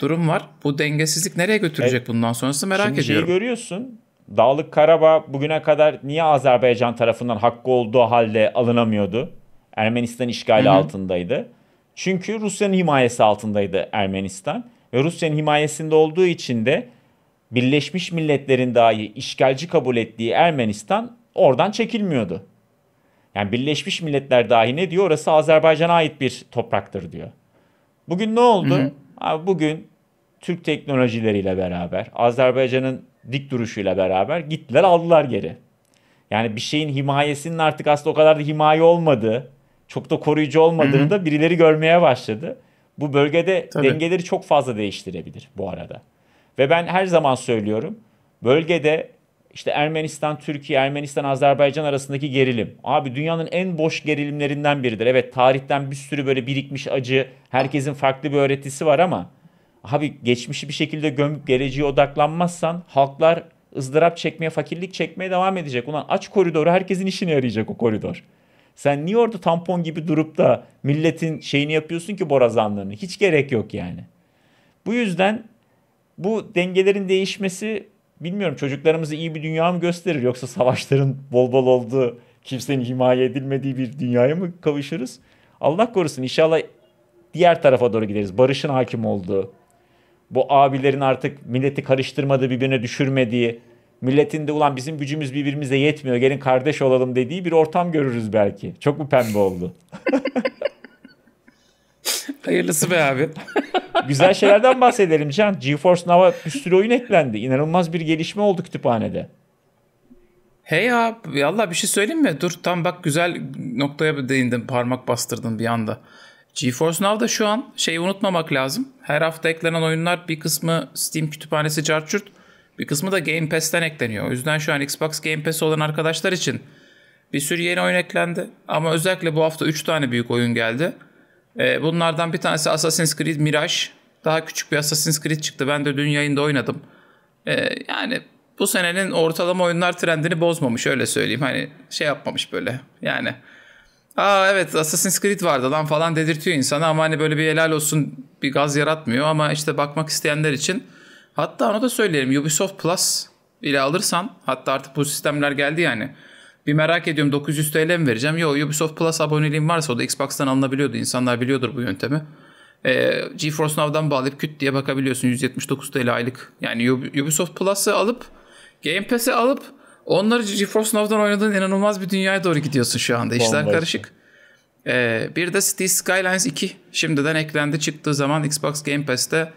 durum var. Bu dengesizlik nereye götürecek evet. bundan sonrası merak Şimdi ediyorum. Şeyi görüyorsun. Dağlık Karabağ bugüne kadar niye Azerbaycan tarafından hakkı olduğu halde alınamıyordu? Ermenistan işgali Hı-hı. altındaydı. Çünkü Rusya'nın himayesi altındaydı Ermenistan. Ve Rusya'nın himayesinde olduğu için de Birleşmiş Milletler'in dahi işgalci kabul ettiği Ermenistan oradan çekilmiyordu. Yani Birleşmiş Milletler dahi ne diyor? Orası Azerbaycan'a ait bir topraktır diyor. Bugün ne oldu? Hı hı. bugün Türk teknolojileriyle beraber, Azerbaycan'ın dik duruşuyla beraber gittiler aldılar geri. Yani bir şeyin himayesinin artık aslında o kadar da himaye olmadığı, çok da koruyucu olmadığını hı hı. da birileri görmeye başladı. Bu bölgede Tabii. dengeleri çok fazla değiştirebilir bu arada. Ve ben her zaman söylüyorum bölgede işte Ermenistan, Türkiye, Ermenistan, Azerbaycan arasındaki gerilim. Abi dünyanın en boş gerilimlerinden biridir. Evet tarihten bir sürü böyle birikmiş acı, herkesin farklı bir öğretisi var ama abi geçmişi bir şekilde gömüp geleceğe odaklanmazsan halklar ızdırap çekmeye, fakirlik çekmeye devam edecek. Ulan aç koridoru herkesin işine yarayacak o koridor. Sen niye orada tampon gibi durup da milletin şeyini yapıyorsun ki borazanlarını? Hiç gerek yok yani. Bu yüzden bu dengelerin değişmesi bilmiyorum çocuklarımızı iyi bir dünya mı gösterir yoksa savaşların bol bol olduğu, kimsenin himaye edilmediği bir dünyaya mı kavuşuruz? Allah korusun inşallah diğer tarafa doğru gideriz. Barışın hakim olduğu, bu abilerin artık milleti karıştırmadığı, birbirine düşürmediği, milletin de ulan bizim gücümüz birbirimize yetmiyor gelin kardeş olalım dediği bir ortam görürüz belki. Çok mu pembe oldu? <laughs> Hayırlısı be abi. <laughs> Güzel şeylerden bahsedelim Can. GeForce Now'a bir sürü oyun eklendi. İnanılmaz bir gelişme oldu kütüphanede. Hey ya Allah bir şey söyleyeyim mi? Dur tam bak güzel noktaya değindim, parmak bastırdın bir anda. GeForce Now'da şu an şeyi unutmamak lazım. Her hafta eklenen oyunlar bir kısmı Steam kütüphanesi Carchurt bir kısmı da Game Pass'ten ekleniyor. O yüzden şu an Xbox Game Pass olan arkadaşlar için bir sürü yeni oyun eklendi. Ama özellikle bu hafta 3 tane büyük oyun geldi. Ee, bunlardan bir tanesi Assassin's Creed Mirage. Daha küçük bir Assassin's Creed çıktı. Ben de dün yayında oynadım. Ee, yani bu senenin ortalama oyunlar trendini bozmamış öyle söyleyeyim. Hani şey yapmamış böyle yani. Aa evet Assassin's Creed vardı lan falan dedirtiyor insana ama hani böyle bir helal olsun bir gaz yaratmıyor ama işte bakmak isteyenler için hatta onu da söyleyelim Ubisoft Plus ile alırsan hatta artık bu sistemler geldi yani bir merak ediyorum 900 TL mi vereceğim? Yok Ubisoft Plus aboneliğim varsa o da Xbox'tan alınabiliyordu. İnsanlar biliyordur bu yöntemi. Ee, GeForce Now'dan bağlayıp küt diye bakabiliyorsun 179 TL aylık. Yani Ubisoft Plus'ı alıp Game Pass'i alıp onları GeForce Now'dan oynadığın inanılmaz bir dünyaya doğru gidiyorsun şu anda. İşler Bomba karışık. Ee, bir de City Skylines 2 şimdiden eklendi. Çıktığı zaman Xbox Game Pass'te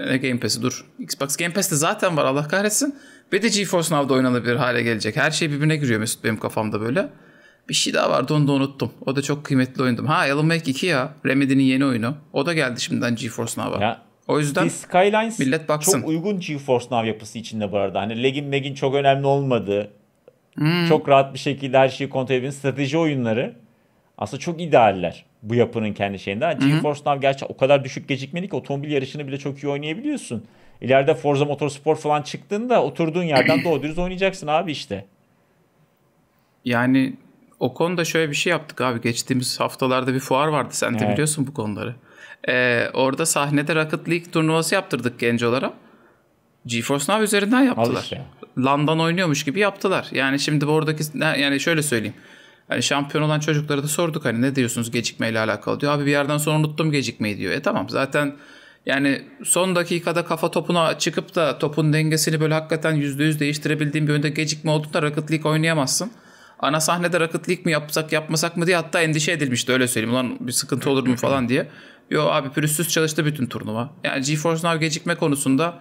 e, Game Pass'i dur. Xbox Game Pass'te zaten var Allah kahretsin. Ve de GeForce Now'da oynanabilir hale gelecek. Her şey birbirine giriyor Mesut benim kafamda böyle. Bir şey daha vardı onu da unuttum. O da çok kıymetli oyundum. Ha Alan Wake 2 ya. Remedy'nin yeni oyunu. O da geldi şimdiden GeForce Now'a. Ya, o yüzden Skylines millet baksın. çok uygun GeForce Now yapısı içinde bu arada. Hani legin megin çok önemli olmadı. Hmm. Çok rahat bir şekilde her şeyi kontrol edebildiğin strateji oyunları aslında çok idealler bu yapının kendi şeyinde. GeForce Now gerçi o kadar düşük gecikmeli ki otomobil yarışını bile çok iyi oynayabiliyorsun. İleride Forza Motorsport falan çıktığında oturduğun yerden <clears throat> doğru dürüst oynayacaksın abi işte. Yani o konuda şöyle bir şey yaptık abi. Geçtiğimiz haftalarda bir fuar vardı. Sen de evet. biliyorsun bu konuları. Ee, orada sahnede Rocket League turnuvası yaptırdık genç olarak. GeForce Now üzerinden yaptılar. Al işte. Landan oynuyormuş gibi yaptılar. Yani şimdi oradaki yani şöyle söyleyeyim. Yani şampiyon olan çocuklara da sorduk hani ne diyorsunuz gecikmeyle alakalı diyor. Abi bir yerden sonra unuttum gecikmeyi diyor. E tamam zaten yani son dakikada kafa topuna çıkıp da topun dengesini böyle hakikaten %100 değiştirebildiğin bir önde gecikme olduğunda Rocket League oynayamazsın. Ana sahnede Rocket League mi yapsak yapmasak mı diye hatta endişe edilmişti öyle söyleyeyim. Ulan bir sıkıntı olur mu falan diye. Yo abi pürüzsüz çalıştı bütün turnuva. Yani GeForce Now gecikme konusunda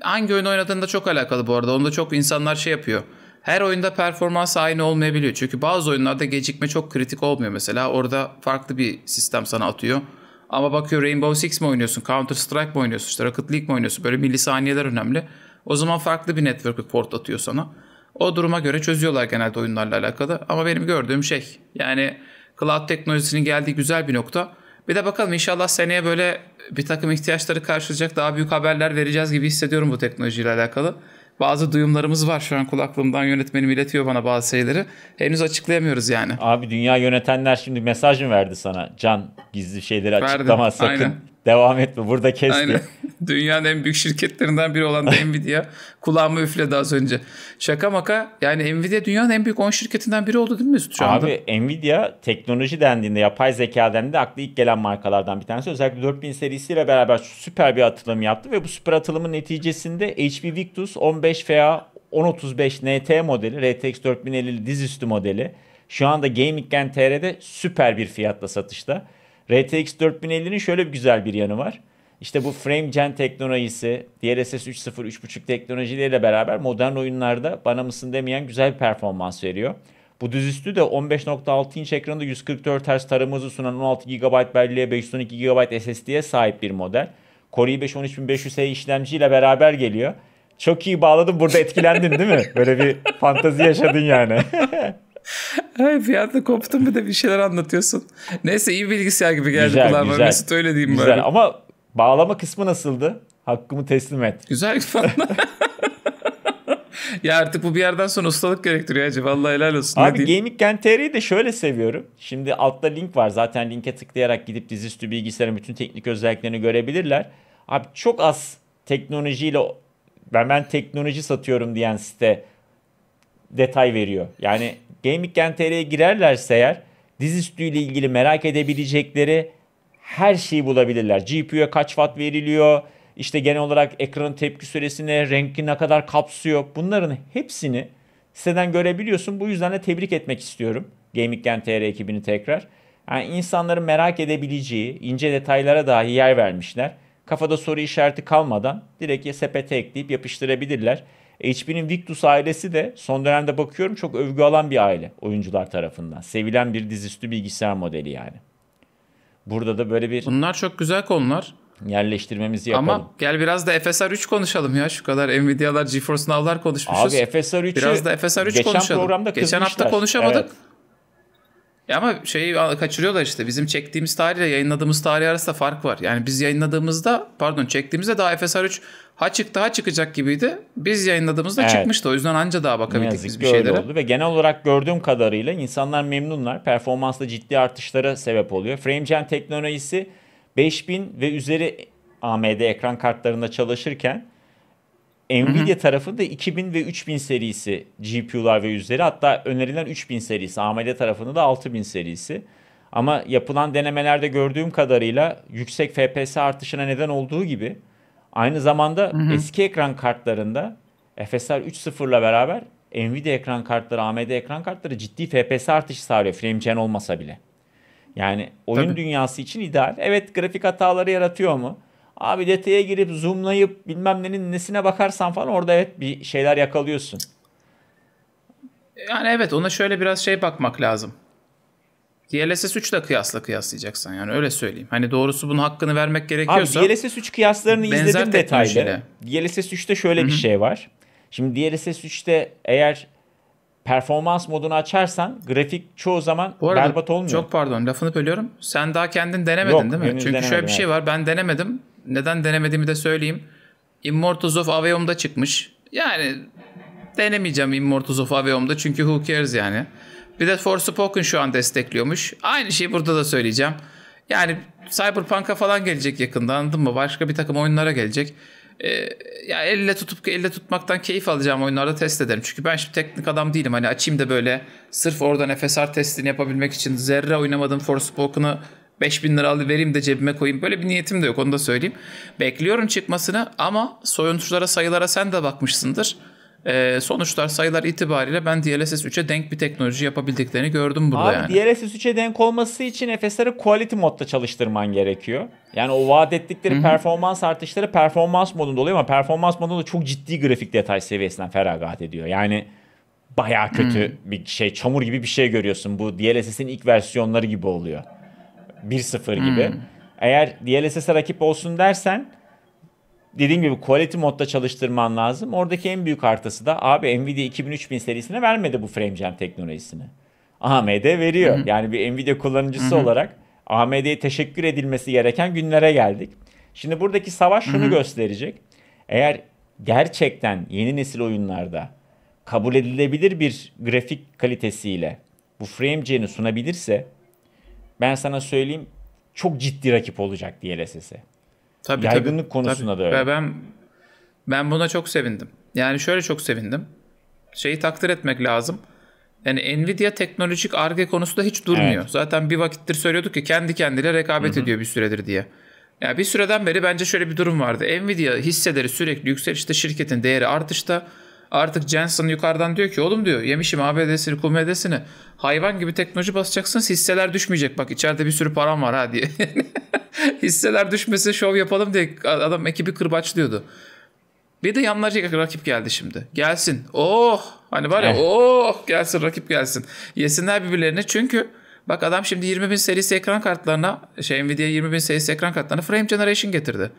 hangi oyun oynadığında çok alakalı bu arada. Onda çok insanlar şey yapıyor. Her oyunda performans aynı olmayabiliyor. Çünkü bazı oyunlarda gecikme çok kritik olmuyor mesela. Orada farklı bir sistem sana atıyor. Ama bakıyor Rainbow Six mi oynuyorsun, Counter Strike mi oynuyorsun, işte Rocket League mi oynuyorsun? Böyle milisaniyeler önemli. O zaman farklı bir network port atıyor sana. O duruma göre çözüyorlar genelde oyunlarla alakalı. Ama benim gördüğüm şey yani cloud teknolojisinin geldiği güzel bir nokta. Bir de bakalım inşallah seneye böyle bir takım ihtiyaçları karşılayacak daha büyük haberler vereceğiz gibi hissediyorum bu teknolojiyle alakalı bazı duyumlarımız var şu an kulaklığımdan yönetmenim iletiyor bana bazı şeyleri. Henüz açıklayamıyoruz yani. Abi dünya yönetenler şimdi mesaj mı verdi sana? Can gizli şeyleri açıklama Verdim, sakın. Aynen. Devam etme burada kes Aynen. <laughs> Dünyanın en büyük şirketlerinden biri olan <laughs> Nvidia kulağımı üfledi az önce. Şaka maka yani Nvidia dünyanın en büyük 10 şirketinden biri oldu değil mi Mesut şu anda? Abi Nvidia teknoloji dendiğinde yapay zeka dendiğinde aklı ilk gelen markalardan bir tanesi. Özellikle 4000 serisiyle beraber süper bir atılım yaptı ve bu süper atılımın neticesinde HP Victus 15 fa 1035 NT modeli RTX 4050 dizüstü modeli şu anda Gaming TR'de süper bir fiyatla satışta. RTX 4050'nin şöyle bir güzel bir yanı var. İşte bu frame gen teknolojisi, DLSS 3.0, 3.5 teknolojileriyle beraber modern oyunlarda bana mısın demeyen güzel bir performans veriyor. Bu düzüstü de 15.6 inç ekranda 144 Hz tarama sunan 16 GB belleğe 512 GB SSD'ye sahip bir model. Core i5 13500H işlemciyle beraber geliyor. Çok iyi bağladım burada etkilendin değil mi? Böyle bir fantazi yaşadın yani. <laughs> <laughs> Ay, bir anda koptum bir de bir şeyler anlatıyorsun. Neyse iyi bilgisayar gibi geldi güzel, kulağıma. Güzel. Mesut öyle diyeyim güzel. böyle. Ama bağlama kısmı nasıldı? Hakkımı teslim et. Güzel falan. <laughs> ya artık bu bir yerden sonra ustalık gerektiriyor acaba. Vallahi helal olsun. Abi Gaming Kent.tr'yi de şöyle seviyorum. Şimdi altta link var. Zaten linke tıklayarak gidip dizüstü bilgisayarın bütün teknik özelliklerini görebilirler. Abi çok az teknolojiyle ben ben teknoloji satıyorum diyen site detay veriyor. Yani GameWeekend.tr'ye girerlerse eğer dizüstüyle ilgili merak edebilecekleri her şeyi bulabilirler. GPU'ya kaç watt veriliyor, işte genel olarak ekranın tepki süresine, rengi ne kadar kapsıyor bunların hepsini siteden görebiliyorsun. Bu yüzden de tebrik etmek istiyorum GameWeekend.tr ekibini tekrar. Yani insanların merak edebileceği ince detaylara dahi yer vermişler. Kafada soru işareti kalmadan direkt sepete ekleyip yapıştırabilirler. HP'nin Victus ailesi de son dönemde bakıyorum çok övgü alan bir aile oyuncular tarafından. Sevilen bir dizüstü bilgisayar modeli yani. Burada da böyle bir... Bunlar çok güzel konular. Yerleştirmemizi yapalım. Ama gel biraz da FSR 3 konuşalım ya. Şu kadar Nvidia'lar, GeForce Now'lar konuşmuşuz. Abi FSR 3'ü... Biraz da FSR 3 geçen konuşalım. Programda geçen hafta konuşamadık. Evet. Ya ama şeyi kaçırıyorlar işte. Bizim çektiğimiz tarihle yayınladığımız tarih arasında fark var. Yani biz yayınladığımızda pardon çektiğimizde daha FSR 3 ha çıktı ha çıkacak gibiydi. Biz yayınladığımızda evet. çıkmıştı. O yüzden anca daha bakabildik biz bir şeylere. Oldu. Ve genel olarak gördüğüm kadarıyla insanlar memnunlar. Performansla ciddi artışlara sebep oluyor. Frame Gen teknolojisi 5000 ve üzeri AMD ekran kartlarında çalışırken Nvidia Hı-hı. tarafı 2000 ve 3000 serisi GPU'lar ve üzeri hatta önerilen 3000 serisi AMD tarafında da 6000 serisi. Ama yapılan denemelerde gördüğüm kadarıyla yüksek FPS artışına neden olduğu gibi Aynı zamanda hı hı. eski ekran kartlarında FSR 3.0 ile beraber Nvidia ekran kartları, AMD ekran kartları ciddi FPS artışı sağlıyor frame gen olmasa bile. Yani oyun Tabii. dünyası için ideal. Evet grafik hataları yaratıyor mu? Abi detaya girip zoomlayıp bilmem nenin nesine bakarsan falan orada evet bir şeyler yakalıyorsun. Yani evet ona şöyle biraz şey bakmak lazım. DLSS 3 ile kıyasla kıyaslayacaksın yani öyle söyleyeyim. Hani doğrusu bunun hakkını vermek gerekiyorsa. Abi DLSS 3 kıyaslarını izledim detaylı. DLSS 3'te şöyle Hı-hı. bir şey var. Şimdi DLSS 3'te eğer performans modunu açarsan grafik çoğu zaman Bu arada, berbat olmuyor. Çok pardon lafını bölüyorum. Sen daha kendin denemedin Yok, değil mi? Çünkü şöyle bir şey var. Ben denemedim. Neden denemediğimi de söyleyeyim. Immortals of Aveum'da çıkmış. Yani denemeyeceğim Immortals of Aveum'da çünkü who cares yani. Bir de Forspoken şu an destekliyormuş. Aynı şeyi burada da söyleyeceğim. Yani Cyberpunk'a falan gelecek yakında anladın mı? Başka bir takım oyunlara gelecek. Ee, ya elle tutup elle tutmaktan keyif alacağım oyunlarda test ederim. Çünkü ben şimdi teknik adam değilim. Hani açayım da böyle sırf orada FSR testini yapabilmek için zerre oynamadığım Forspoken'ı 5000 lira alıp vereyim de cebime koyayım. Böyle bir niyetim de yok onu da söyleyeyim. Bekliyorum çıkmasını ama soyuntulara sayılara sen de bakmışsındır e, sonuçlar sayılar itibariyle ben DLSS 3'e denk bir teknoloji yapabildiklerini gördüm burada Abi, yani. DLSS 3'e denk olması için FSR'ı quality modda çalıştırman gerekiyor. Yani o vaat ettikleri Hı-hı. performans artışları performans modunda oluyor ama performans modunda çok ciddi grafik detay seviyesinden feragat ediyor. Yani baya kötü Hı-hı. bir şey çamur gibi bir şey görüyorsun. Bu DLSS'in ilk versiyonları gibi oluyor. 1.0 gibi. Hı-hı. Eğer DLSS'e rakip olsun dersen dediğim gibi quality modda çalıştırman lazım. Oradaki en büyük artısı da abi Nvidia 2000-3000 serisine vermedi bu Frame Gen teknolojisini. AMD veriyor. Hı hı. Yani bir Nvidia kullanıcısı hı hı. olarak AMD'ye teşekkür edilmesi gereken günlere geldik. Şimdi buradaki savaş şunu hı hı. gösterecek. Eğer gerçekten yeni nesil oyunlarda kabul edilebilir bir grafik kalitesiyle bu Frame Gen'i sunabilirse ben sana söyleyeyim çok ciddi rakip olacak DLSS'e. Tabii, Yaygınlık tabii, konusunda tabii. da öyle. Ben, ben buna çok sevindim. Yani şöyle çok sevindim. Şeyi takdir etmek lazım. Yani Nvidia teknolojik ARGE konusunda hiç durmuyor. Evet. Zaten bir vakittir söylüyorduk ki kendi kendine rekabet Hı-hı. ediyor bir süredir diye. Yani bir süreden beri bence şöyle bir durum vardı. Nvidia hisseleri sürekli yükselişte, şirketin değeri artışta. Artık Jensen yukarıdan diyor ki oğlum diyor yemişim ABD'sini kumedesini hayvan gibi teknoloji basacaksın hisseler düşmeyecek bak içeride bir sürü param var ha diye. <laughs> hisseler düşmesin şov yapalım diye adam ekibi kırbaçlıyordu. Bir de yanlarca rakip geldi şimdi. Gelsin. Oh hani var ya eh. oh gelsin rakip gelsin. Yesinler birbirlerini çünkü bak adam şimdi 20 bin serisi ekran kartlarına şey Nvidia 20 bin serisi ekran kartlarına frame generation getirdi.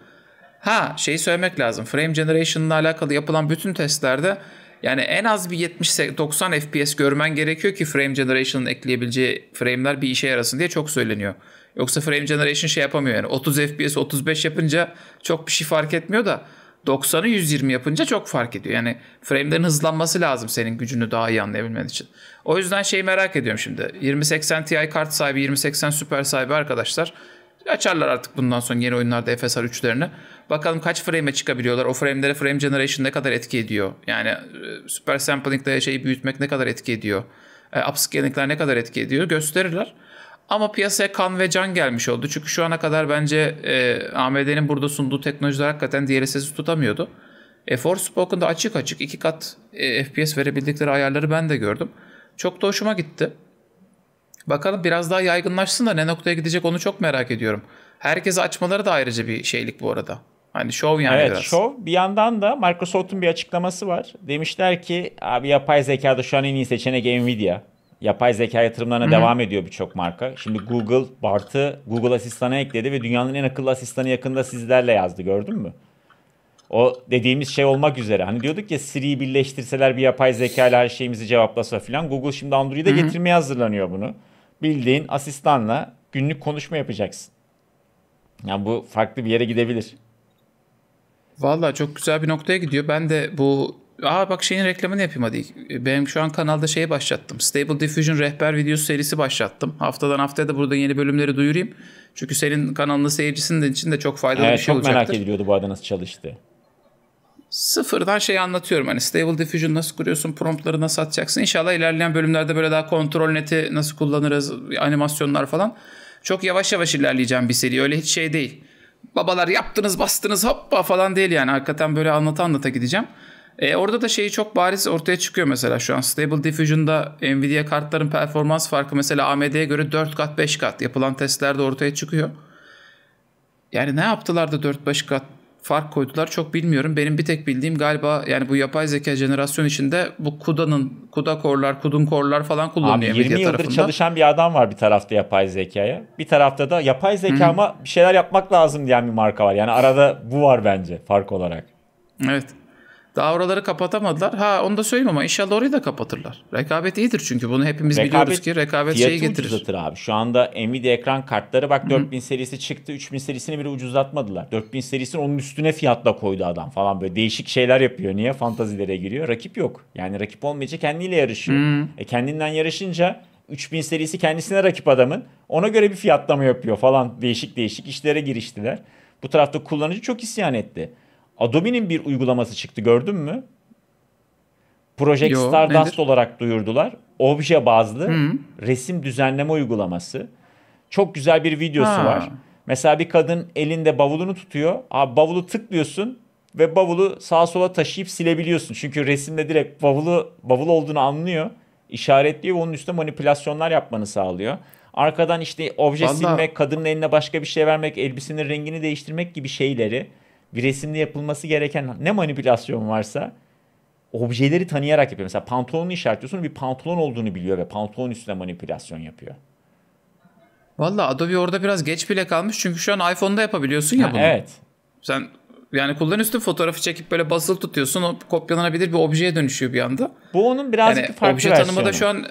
Ha şeyi söylemek lazım. Frame generation ile alakalı yapılan bütün testlerde yani en az bir 70-90 FPS görmen gerekiyor ki frame generation'ın ekleyebileceği frame'ler bir işe yarasın diye çok söyleniyor. Yoksa frame generation şey yapamıyor yani 30 FPS 35 yapınca çok bir şey fark etmiyor da 90'ı 120 yapınca çok fark ediyor. Yani frame'lerin hızlanması lazım senin gücünü daha iyi anlayabilmen için. O yüzden şeyi merak ediyorum şimdi. 2080 Ti kart sahibi, 2080 Super sahibi arkadaşlar Açarlar artık bundan sonra yeni oyunlarda FSR 3'lerini. Bakalım kaç frame'e çıkabiliyorlar. O frame'lere frame generation ne kadar etki ediyor? Yani e, super sampling'de şeyi büyütmek ne kadar etki ediyor? E, upscaling'ler ne kadar etki ediyor? Gösterirler. Ama piyasaya kan ve can gelmiş oldu. Çünkü şu ana kadar bence e, AMD'nin burada sunduğu teknolojiler hakikaten diğeri sesi tutamıyordu. E, Forspoken'da açık açık iki kat e, FPS verebildikleri ayarları ben de gördüm. Çok da hoşuma gitti. Bakalım biraz daha yaygınlaşsın da ne noktaya gidecek onu çok merak ediyorum. Herkese açmaları da ayrıca bir şeylik bu arada. Hani şov yani evet, biraz. şov. Bir yandan da Microsoft'un bir açıklaması var. Demişler ki abi yapay zekada şu an en iyi seçenek Nvidia. Yapay zeka yatırımlarına Hı-hı. devam ediyor birçok marka. Şimdi Google Bart'ı Google Asistan'a ekledi ve dünyanın en akıllı asistanı yakında sizlerle yazdı gördün mü? O dediğimiz şey olmak üzere. Hani diyorduk ya Siri'yi birleştirseler bir yapay zeka ile her şeyimizi cevaplasa falan. Google şimdi Android'e getirmeye hazırlanıyor bunu bildiğin asistanla günlük konuşma yapacaksın. Yani bu farklı bir yere gidebilir. Valla çok güzel bir noktaya gidiyor. Ben de bu Aa bak şeyin reklamını yapayım hadi. Benim şu an kanalda şeyi başlattım. Stable Diffusion rehber videosu serisi başlattım. Haftadan haftaya da burada yeni bölümleri duyurayım. Çünkü senin kanalında seyircisinin için de çok faydalı evet, bir şey olacaktır. Çok merak ediliyordu bu arada nasıl çalıştı sıfırdan şey anlatıyorum. Hani stable diffusion nasıl kuruyorsun, promptları nasıl atacaksın. İnşallah ilerleyen bölümlerde böyle daha kontrol neti nasıl kullanırız, animasyonlar falan. Çok yavaş yavaş ilerleyeceğim bir seri. Öyle hiç şey değil. Babalar yaptınız bastınız hoppa falan değil yani. Hakikaten böyle anlata anlata gideceğim. E, orada da şeyi çok bariz ortaya çıkıyor mesela şu an. Stable Diffusion'da Nvidia kartların performans farkı mesela AMD'ye göre 4 kat 5 kat yapılan testlerde ortaya çıkıyor. Yani ne yaptılar da 4-5 kat fark koydular çok bilmiyorum. Benim bir tek bildiğim galiba yani bu yapay zeka jenerasyon içinde bu Kuda'nın Kuda korlar, Kudun korlar falan kullanıyor. Abi 20 yıldır tarafında. çalışan bir adam var bir tarafta yapay zekaya. Bir tarafta da yapay zeka ama bir şeyler yapmak lazım diyen bir marka var. Yani arada bu var bence fark olarak. Evet. Daha oraları kapatamadılar. Ha onu da söyleyeyim ama inşallah orayı da kapatırlar. Rekabet iyidir çünkü bunu hepimiz rekabet, biliyoruz ki rekabet şeyi getirir. ucuzlatır abi. Şu anda Nvidia ekran kartları bak Hı-hı. 4000 serisi çıktı. 3000 serisini bile ucuzlatmadılar. 4000 serisini onun üstüne fiyatla koydu adam falan böyle değişik şeyler yapıyor. Niye? Fantazilere giriyor. Rakip yok. Yani rakip olmayınca kendiyle yarışıyor. E kendinden yarışınca 3000 serisi kendisine rakip adamın. Ona göre bir fiyatlama yapıyor falan. Değişik değişik işlere giriştiler. Bu tarafta kullanıcı çok isyan etti. Adobe'nin bir uygulaması çıktı gördün mü? Project Yo, Stardust nedir? olarak duyurdular. Obje bazlı Hı. resim düzenleme uygulaması. Çok güzel bir videosu ha. var. Mesela bir kadın elinde bavulunu tutuyor. Abi bavulu tıklıyorsun ve bavulu sağa sola taşıyıp silebiliyorsun. Çünkü resimde direkt bavulu bavul olduğunu anlıyor. İşaretliyor ve onun üstüne manipülasyonlar yapmanı sağlıyor. Arkadan işte obje Vallahi... silmek, kadının eline başka bir şey vermek, elbisenin rengini değiştirmek gibi şeyleri bir resimde yapılması gereken ne manipülasyon varsa objeleri tanıyarak yapıyor. Mesela pantolonu işaretliyorsun bir pantolon olduğunu biliyor ve pantolon üstüne manipülasyon yapıyor. Valla Adobe orada biraz geç bile kalmış çünkü şu an iPhone'da yapabiliyorsun ya ha, bunu. Evet. Sen yani kullanıyorsun fotoğrafı çekip böyle basılı tutuyorsun o kopyalanabilir bir objeye dönüşüyor bir anda. Bu onun birazcık yani, farklı obje versiyonu. da şu an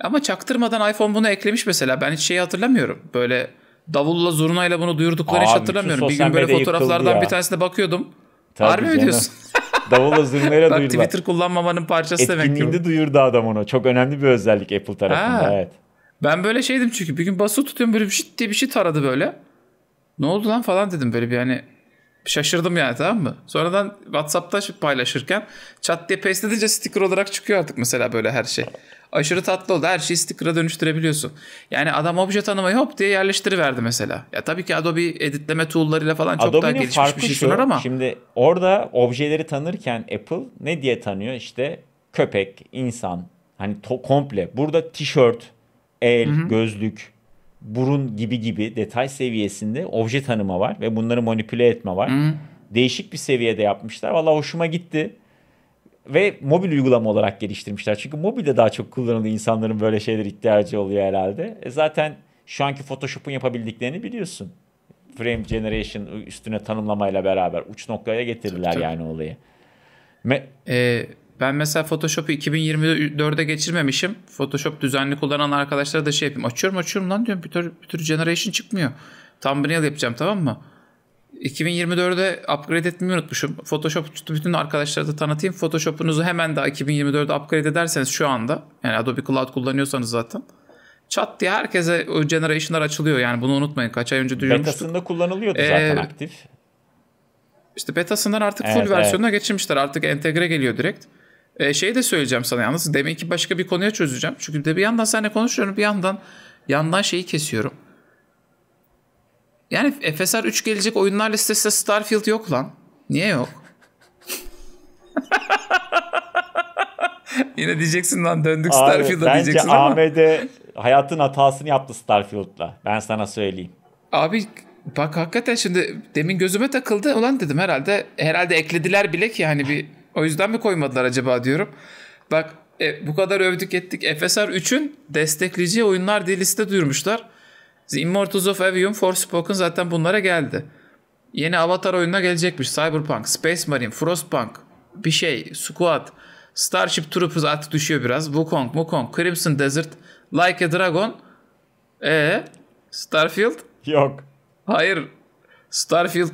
ama çaktırmadan iPhone bunu eklemiş mesela. Ben hiç şeyi hatırlamıyorum. Böyle Davulla zurnayla bunu duyurdukları Abi, hiç hatırlamıyorum. Bir gün böyle fotoğraflardan bir tanesine bakıyordum. Tabii Harbi mi diyorsun? <laughs> Davulla zurnayla <laughs> duyurdu. Twitter kullanmamanın parçası Etkinliğinde demek Etkinliğinde duyurdu adam onu. Çok önemli bir özellik Apple tarafında. Ha. Evet. Ben böyle şeydim çünkü bir gün basılı tutuyorum böyle bir şit diye bir şey taradı böyle. Ne oldu lan falan dedim böyle bir hani şaşırdım yani tamam mı? Sonradan WhatsApp'ta paylaşırken chat diye paste edince sticker olarak çıkıyor artık mesela böyle her şey aşırı tatlı oldu. Her şeyi sticker'a dönüştürebiliyorsun. Yani adam obje tanımayı hop diye yerleştiriverdi mesela. Ya tabii ki Adobe editleme tool'larıyla falan çok Adobe'nin daha gelişmiş bir şey sunar ama. Şimdi orada objeleri tanırken Apple ne diye tanıyor? İşte köpek, insan, hani to- komple. Burada tişört, el, Hı-hı. gözlük, burun gibi gibi detay seviyesinde obje tanıma var ve bunları manipüle etme var. Hı-hı. Değişik bir seviyede yapmışlar. Valla hoşuma gitti ve mobil uygulama olarak geliştirmişler. Çünkü mobilde daha çok kullanıldığı insanların böyle şeyler ihtiyacı oluyor herhalde. E zaten şu anki Photoshop'un yapabildiklerini biliyorsun. Frame generation üstüne tanımlamayla beraber uç noktaya getirdiler tabii, yani olayı. Me- ee, ben mesela Photoshop'u 2024'e geçirmemişim. Photoshop düzenli kullanan arkadaşlara da şey yapayım. Açıyorum açıyorum lan diyorum bir tür, bir tür generation çıkmıyor. Thumbnail yapacağım tamam mı? 2024'de upgrade etmeyi unutmuşum. Photoshop bütün arkadaşlara da tanıtayım. Photoshop'unuzu hemen daha 2024'de upgrade ederseniz şu anda yani Adobe Cloud kullanıyorsanız zaten çat diye herkese o generation'lar açılıyor. Yani bunu unutmayın. Kaç ay önce duyurmuştuk. Betasında kullanılıyordu ee, zaten aktif. İşte betasından artık full evet, versiyonuna evet. geçirmişler. Artık entegre geliyor direkt. Ee, şey de söyleyeceğim sana yalnız. Demek ki başka bir konuya çözeceğim. Çünkü de bir yandan seninle konuşuyorum bir yandan yandan şeyi kesiyorum. Yani FSR 3 gelecek oyunlar listesinde Starfield yok lan. Niye yok? <laughs> Yine diyeceksin lan döndük Abi, Starfield'a diyeceksin ama. Bence AMD hayatın hatasını yaptı Starfield'la. Ben sana söyleyeyim. Abi bak hakikaten şimdi demin gözüme takıldı. Ulan dedim herhalde herhalde eklediler bile ki hani bir o yüzden mi koymadılar acaba diyorum. Bak e, bu kadar övdük ettik. FSR 3'ün destekleyeceği oyunlar diye liste duyurmuşlar. The Immortals of Avium Forspoken zaten bunlara geldi. Yeni Avatar oyununa gelecekmiş. Cyberpunk, Space Marine, Frostpunk, bir şey, Squad, Starship Troopers artık düşüyor biraz. Wukong, Mukong, Crimson Desert, Like a Dragon. E Starfield? Yok. Hayır. Starfield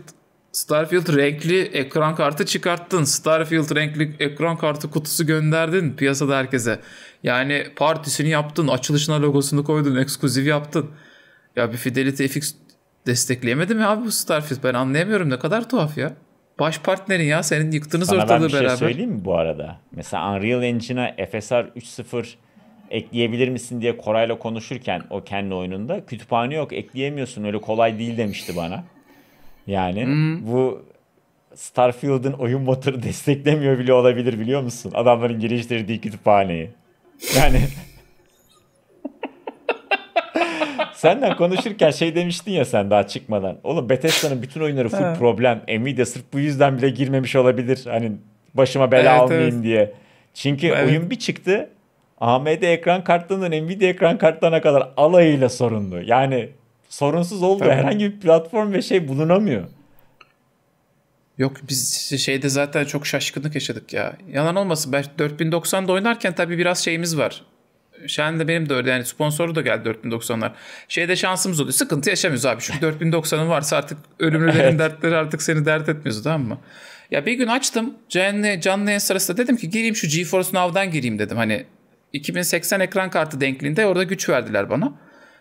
Starfield renkli ekran kartı çıkarttın. Starfield renkli ekran kartı kutusu gönderdin piyasada herkese. Yani partisini yaptın, açılışına logosunu koydun, ekskluzif yaptın. Ya bir Fidelity FX destekleyemedi mi abi bu Starfield? Ben anlayamıyorum ne kadar tuhaf ya. Baş partnerin ya senin yıktınız Sana ortalığı beraber. Sana ben bir şey beraber. şey söyleyeyim mi bu arada? Mesela Unreal Engine'a FSR 3.0 ekleyebilir misin diye Koray'la konuşurken o kendi oyununda kütüphane yok ekleyemiyorsun öyle kolay değil demişti bana. Yani hmm. bu Starfield'ın oyun motoru <laughs> desteklemiyor bile olabilir biliyor musun? Adamların geliştirdiği kütüphaneyi. Yani Senden konuşurken şey demiştin ya sen daha çıkmadan. Oğlum Bethesda'nın bütün oyunları full problem. Nvidia sırf bu yüzden bile girmemiş olabilir. Hani başıma bela evet, almayayım evet. diye. Çünkü evet. oyun bir çıktı. AMD ekran kartlarından Nvidia ekran kartlarına kadar alayıyla sorunlu. Yani sorunsuz oldu. Tabii. Herhangi bir platform ve şey bulunamıyor. Yok biz şeyde zaten çok şaşkınlık yaşadık ya. Yalan olmasın ben 4090'da oynarken tabii biraz şeyimiz var. Şen de benim de öyle yani sponsoru da geldi 4090'lar. Şeyde şansımız oluyor. Sıkıntı yaşamıyoruz abi. Şu 4090'ın <laughs> varsa artık ölümlülerin evet. dertleri artık seni dert etmiyoruz tamam mı? Ya bir gün açtım canlı, canlı yayın sırasında dedim ki gireyim şu GeForce Now'dan gireyim dedim. Hani 2080 ekran kartı denkliğinde orada güç verdiler bana.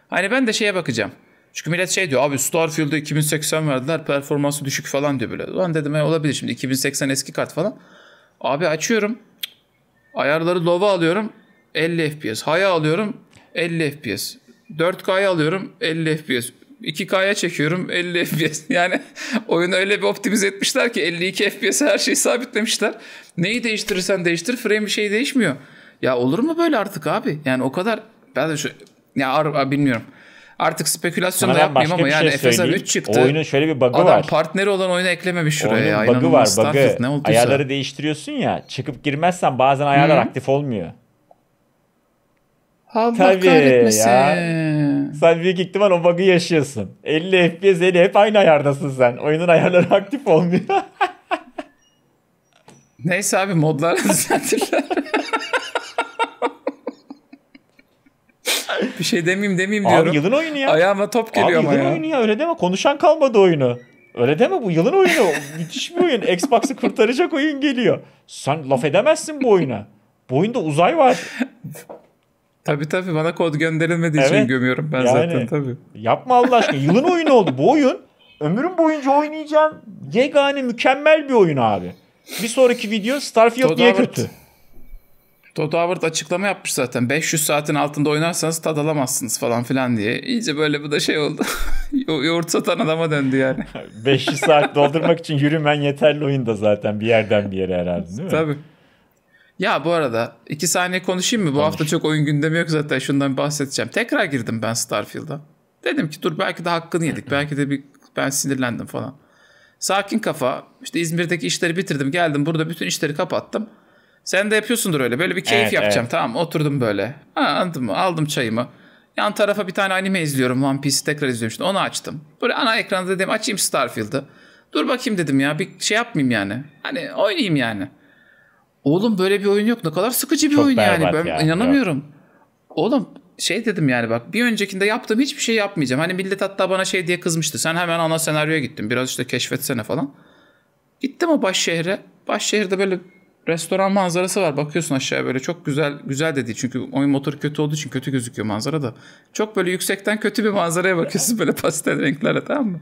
Hani ben de şeye bakacağım. Çünkü millet şey diyor abi Starfield'da 2080 verdiler performansı düşük falan diyor böyle. Ulan dedim e, olabilir şimdi 2080 eski kart falan. Abi açıyorum. Ayarları low'a alıyorum. 50 FPS. High'a alıyorum 50 FPS. 4K'ya alıyorum 50 FPS. 2K'ya çekiyorum 50 FPS. <laughs> Yani oyunu öyle bir optimize etmişler ki 52 FPS her şeyi sabitlemişler. Neyi değiştirirsen değiştir frame bir şey değişmiyor. Ya olur mu böyle artık abi? Yani o kadar ben de şu ya ar- bilmiyorum. Artık spekülasyon da yapmayayım ama yani şey 3 çıktı. oyunun şöyle bir bug'ı Adam var. Adam partneri olan oyunu eklememiş şuraya. Oyunun ya. bug'ı var bug'ı. Ne Ayarları değiştiriyorsun ya. Çıkıp girmezsen bazen ayarlar Hı-hı. aktif olmuyor. Allah Tabii kahretmesin. Ya. Sen büyük ihtimal o bug'ı yaşıyorsun. 50 FPS 50 hep aynı ayardasın sen. Oyunun ayarları <laughs> aktif olmuyor. Neyse abi modlar <laughs> düzeltirler. bir şey demeyeyim demeyeyim diyorum. Abi yılın oyunu ya. Ayağıma top geliyor abi ama yılın oyunu ya öyle deme konuşan kalmadı oyunu. Öyle deme bu yılın oyunu. Müthiş bir oyun. <laughs> Xbox'ı kurtaracak oyun geliyor. Sen laf edemezsin bu oyuna. Bu oyunda uzay var. Tabii tabii bana kod gönderilmediği evet. için gömüyorum ben yani, zaten tabii. Yapma Allah aşkına. Yılın oyunu oldu. Bu oyun ömrüm boyunca oynayacağım yegane mükemmel bir oyun abi. Bir sonraki video Starfield Todd niye kötü? Todd Howard açıklama yapmış zaten. 500 saatin altında oynarsanız tad alamazsınız falan filan diye. İyice böyle bu da şey oldu. <laughs> Yo- yoğurt satan adama döndü yani. 500 <laughs> saat doldurmak için yürümen yeterli oyunda zaten bir yerden bir yere herhalde değil mi? Tabii. Ya bu arada iki saniye konuşayım mı? Bu Olur. hafta çok oyun gündemi yok zaten şundan bahsedeceğim. Tekrar girdim ben Starfield'a. Dedim ki dur belki de hakkını yedik. belki de bir ben sinirlendim falan. Sakin kafa. İşte İzmir'deki işleri bitirdim. Geldim burada bütün işleri kapattım. Sen de yapıyorsundur öyle. Böyle bir keyif evet, yapacağım. Evet. Tamam oturdum böyle. Ha, anladın mı? Aldım çayımı. Yan tarafa bir tane anime izliyorum. One Piece tekrar izliyorum şimdi. Onu açtım. Böyle ana ekranda dedim açayım Starfield'ı. Dur bakayım dedim ya. Bir şey yapmayayım yani. Hani oynayayım yani. Oğlum böyle bir oyun yok. Ne kadar sıkıcı bir Çok oyun yani. Ben ya. inanamıyorum. Yok. Oğlum şey dedim yani bak bir öncekinde yaptığım hiçbir şey yapmayacağım. Hani millet hatta bana şey diye kızmıştı. Sen hemen ana senaryoya gittin. Biraz işte keşfetsene falan. Gittim o baş şehre. Baş şehirde böyle restoran manzarası var. Bakıyorsun aşağıya böyle çok güzel güzel dedi. Çünkü oyun motoru kötü olduğu için kötü gözüküyor manzara da. Çok böyle yüksekten kötü bir manzaraya bakıyorsun <laughs> böyle pastel renklere tamam mı?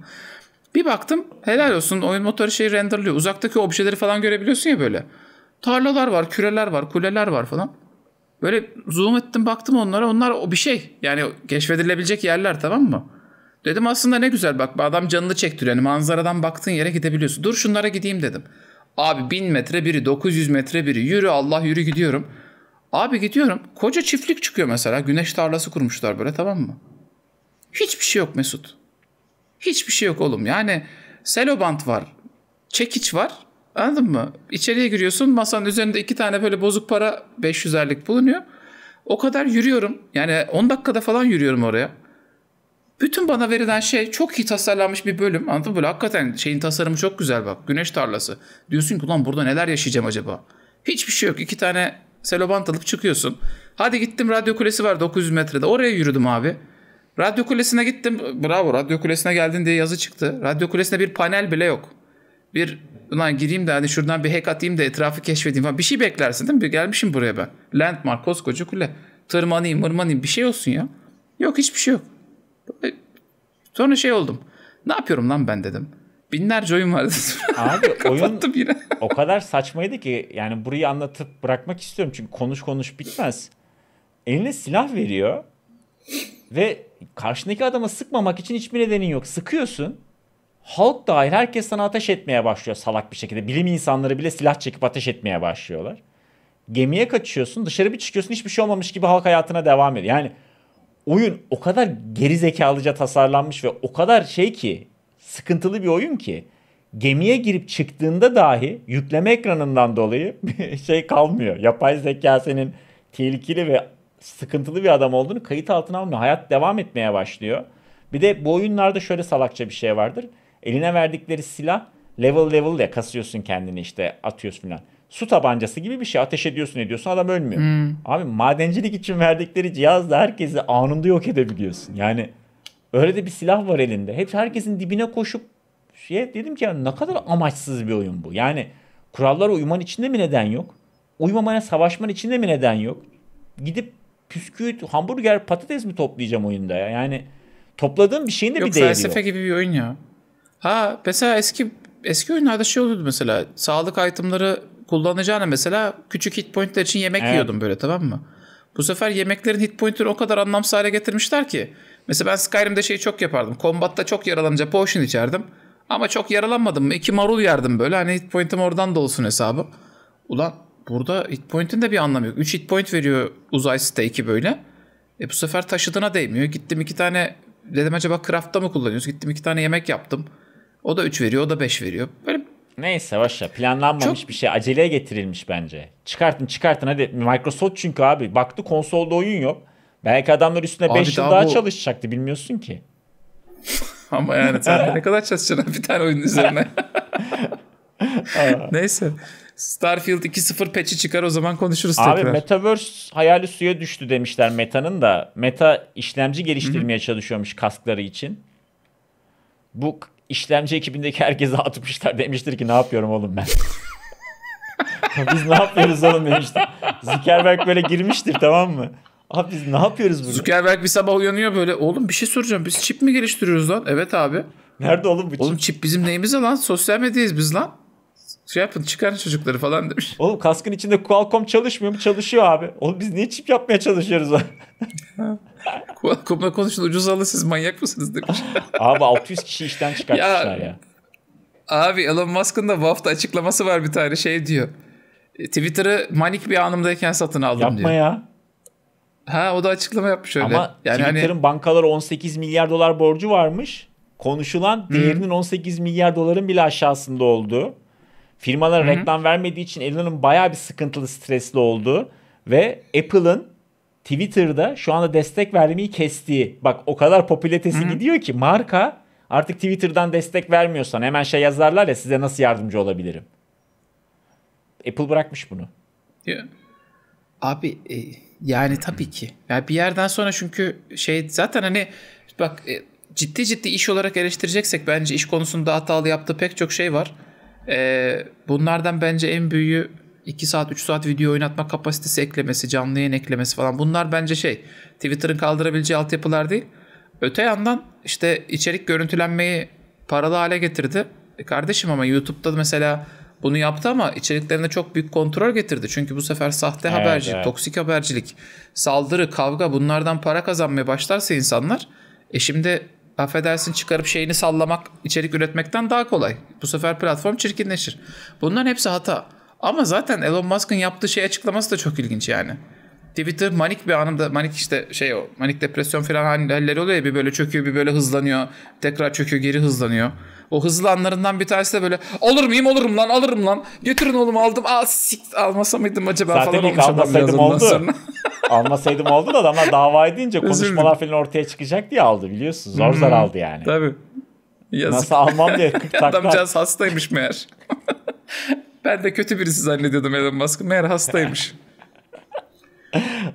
Bir baktım helal olsun oyun motoru şey renderliyor. Uzaktaki objeleri falan görebiliyorsun ya böyle. Tarlalar var, küreler var, kuleler var falan. Böyle zoom ettim baktım onlara. Onlar o bir şey. Yani keşfedilebilecek yerler tamam mı? Dedim aslında ne güzel bak adam canını çektiriyor. Yani manzaradan baktığın yere gidebiliyorsun. Dur şunlara gideyim dedim. Abi bin metre biri 900 metre biri yürü Allah yürü gidiyorum. Abi gidiyorum koca çiftlik çıkıyor mesela güneş tarlası kurmuşlar böyle tamam mı? Hiçbir şey yok Mesut. Hiçbir şey yok oğlum yani selobant var çekiç var Anladın mı? İçeriye giriyorsun masanın üzerinde iki tane böyle bozuk para 500'erlik bulunuyor. O kadar yürüyorum. Yani 10 dakikada falan yürüyorum oraya. Bütün bana verilen şey çok iyi tasarlanmış bir bölüm. Anladın mı? Böyle hakikaten şeyin tasarımı çok güzel bak. Güneş tarlası. Diyorsun ki ulan burada neler yaşayacağım acaba? Hiçbir şey yok. İki tane selobant alıp çıkıyorsun. Hadi gittim radyo kulesi var 900 metrede. Oraya yürüdüm abi. Radyo kulesine gittim. Bravo radyo kulesine geldin diye yazı çıktı. Radyo kulesine bir panel bile yok. Bir ulan gireyim de hani şuradan bir hack atayım da etrafı keşfedeyim falan. Bir şey beklersin değil mi? Gelmişim buraya ben. Landmark koskoca kule. Tırmanayım mırmanayım bir şey olsun ya. Yok hiçbir şey yok. E, sonra şey oldum. Ne yapıyorum lan ben dedim. Binlerce oyun vardı. <laughs> Abi oyun yine. o kadar saçmaydı ki yani burayı anlatıp bırakmak istiyorum çünkü konuş konuş bitmez. Eline silah veriyor ve karşındaki adama sıkmamak için hiçbir nedenin yok. Sıkıyorsun halk dahil herkes sana ateş etmeye başlıyor salak bir şekilde. Bilim insanları bile silah çekip ateş etmeye başlıyorlar. Gemiye kaçıyorsun dışarı bir çıkıyorsun hiçbir şey olmamış gibi halk hayatına devam ediyor. Yani oyun o kadar geri zekalıca tasarlanmış ve o kadar şey ki sıkıntılı bir oyun ki gemiye girip çıktığında dahi yükleme ekranından dolayı <laughs> şey kalmıyor. Yapay zeka senin tehlikeli ve sıkıntılı bir adam olduğunu kayıt altına almıyor. Hayat devam etmeye başlıyor. Bir de bu oyunlarda şöyle salakça bir şey vardır. Eline verdikleri silah level level ya kasıyorsun kendini işte atıyorsun falan. Su tabancası gibi bir şey ateş ediyorsun ediyorsun adam ölmüyor. Hmm. Abi madencilik için verdikleri cihazla herkesi anında yok edebiliyorsun. Yani öyle de bir silah var elinde. Hep herkesin dibine koşup şey dedim ki ya ne kadar amaçsız bir oyun bu. Yani kurallara uyman içinde mi neden yok? Uymamaya savaşman içinde mi neden yok? Gidip püsküvit, hamburger, patates mi toplayacağım oyunda ya? Yani topladığım bir şeyin de yok, bir değeri yok. Yok felsefe gibi bir oyun ya. Ha mesela eski eski oyunlarda şey oluyordu mesela sağlık itemları kullanacağına mesela küçük hit pointler için yemek evet. yiyordum böyle tamam mı? Bu sefer yemeklerin hit pointleri o kadar anlamsız hale getirmişler ki. Mesela ben Skyrim'de şeyi çok yapardım. Kombatta çok yaralanınca potion içerdim. Ama çok yaralanmadım mı? İki marul yerdim böyle. Hani hit pointim oradan da olsun hesabı. Ulan burada hit point'in de bir anlamı yok. 3 hit point veriyor uzay stake'i böyle. E bu sefer taşıdığına değmiyor. Gittim iki tane dedim acaba craft'ta mı kullanıyoruz? Gittim iki tane yemek yaptım. O da 3 veriyor, o da 5 veriyor. Böyle Neyse başla. Planlanmamış Çok... bir şey. Aceleye getirilmiş bence. Çıkartın çıkartın hadi. Microsoft çünkü abi. Baktı konsolda oyun yok. Belki adamlar üstüne 5 yıl daha, daha bu... çalışacaktı. Bilmiyorsun ki. <laughs> Ama yani sen ne kadar çalışacaksın bir tane oyun üzerine. <laughs> Neyse. Starfield 2.0 patch'i çıkar o zaman konuşuruz Abi, tekrar. Abi Metaverse hayali suya düştü demişler Meta'nın da. Meta işlemci geliştirmeye Hı-hı. çalışıyormuş kaskları için. Bu işlemci ekibindeki herkese atmışlar. Demiştir ki ne yapıyorum oğlum ben. <laughs> biz ne yapıyoruz oğlum demiştir. Zuckerberg böyle girmiştir tamam mı? Abi biz ne yapıyoruz burada? Zuckerberg bir sabah uyanıyor böyle. Oğlum bir şey soracağım. Biz çip mi geliştiriyoruz lan? Evet abi. Nerede oğlum bu çip? Oğlum çip bizim neyimiz lan? Sosyal medyayız biz lan. Şey yapın çıkarın çocukları falan demiş. Oğlum kaskın içinde Qualcomm çalışmıyor mu? Çalışıyor abi. Oğlum biz niye çip yapmaya çalışıyoruz? <laughs> Kopma konuşun ucuz alın siz manyak mısınız demiş. <laughs> Abi 600 kişi işten çıkartmışlar ya. ya. Abi Elon Musk'ın da bu hafta açıklaması var bir tane şey diyor. E, Twitter'ı manik bir anımdayken satın aldım Yapma diyor. Yapma ya. Ha o da açıklama yapmış öyle. Ama yani hani Twitter'ın hani... bankalara 18 milyar dolar borcu varmış. Konuşulan değerinin hı 18 milyar doların bile aşağısında olduğu. Firmalara hı reklam vermediği için Elon'un bayağı bir sıkıntılı, stresli olduğu ve Apple'ın Twitter'da şu anda destek vermeyi kestiği bak o kadar popülitesi gidiyor ki marka artık Twitter'dan destek vermiyorsan hemen şey yazarlar ya size nasıl yardımcı olabilirim. Apple bırakmış bunu. Yeah. Abi e, yani tabii ki. Yani bir yerden sonra çünkü şey zaten hani bak e, ciddi ciddi iş olarak eleştireceksek bence iş konusunda hatalı yaptığı pek çok şey var. E, bunlardan bence en büyüğü 2 saat 3 saat video oynatma kapasitesi eklemesi, canlı yayın eklemesi falan bunlar bence şey Twitter'ın kaldırabileceği altyapılar değil. Öte yandan işte içerik görüntülenmeyi paralı hale getirdi. E kardeşim ama YouTube'da mesela bunu yaptı ama içeriklerine çok büyük kontrol getirdi. Çünkü bu sefer sahte evet, habercilik, evet. toksik habercilik, saldırı, kavga bunlardan para kazanmaya başlarsa insanlar e şimdi affedersin çıkarıp şeyini sallamak, içerik üretmekten daha kolay. Bu sefer platform çirkinleşir. Bunların hepsi hata. Ama zaten Elon Musk'ın yaptığı şey açıklaması da çok ilginç yani. Twitter manik bir anımda manik işte şey o manik depresyon falan hani halleri oluyor ya bir böyle çöküyor bir böyle hızlanıyor tekrar çöküyor geri hızlanıyor. O hızlı anlarından bir tanesi de böyle olur muyum olurum lan alırım lan götürün oğlum aldım al sik almasa mıydım acaba Zaten falan ilk almasaydım oldu. Sonra. <laughs> almasaydım oldu da adamlar dava edince konuşmalar falan ortaya çıkacak diye aldı biliyorsun zor hmm, zor aldı yani. Tabii. Yazık. Nasıl almam diye 40 <laughs> takla. Adamcağız hastaymış meğer. Ben de kötü birisi zannediyordum Elon Musk'ı. Meğer hastaymış.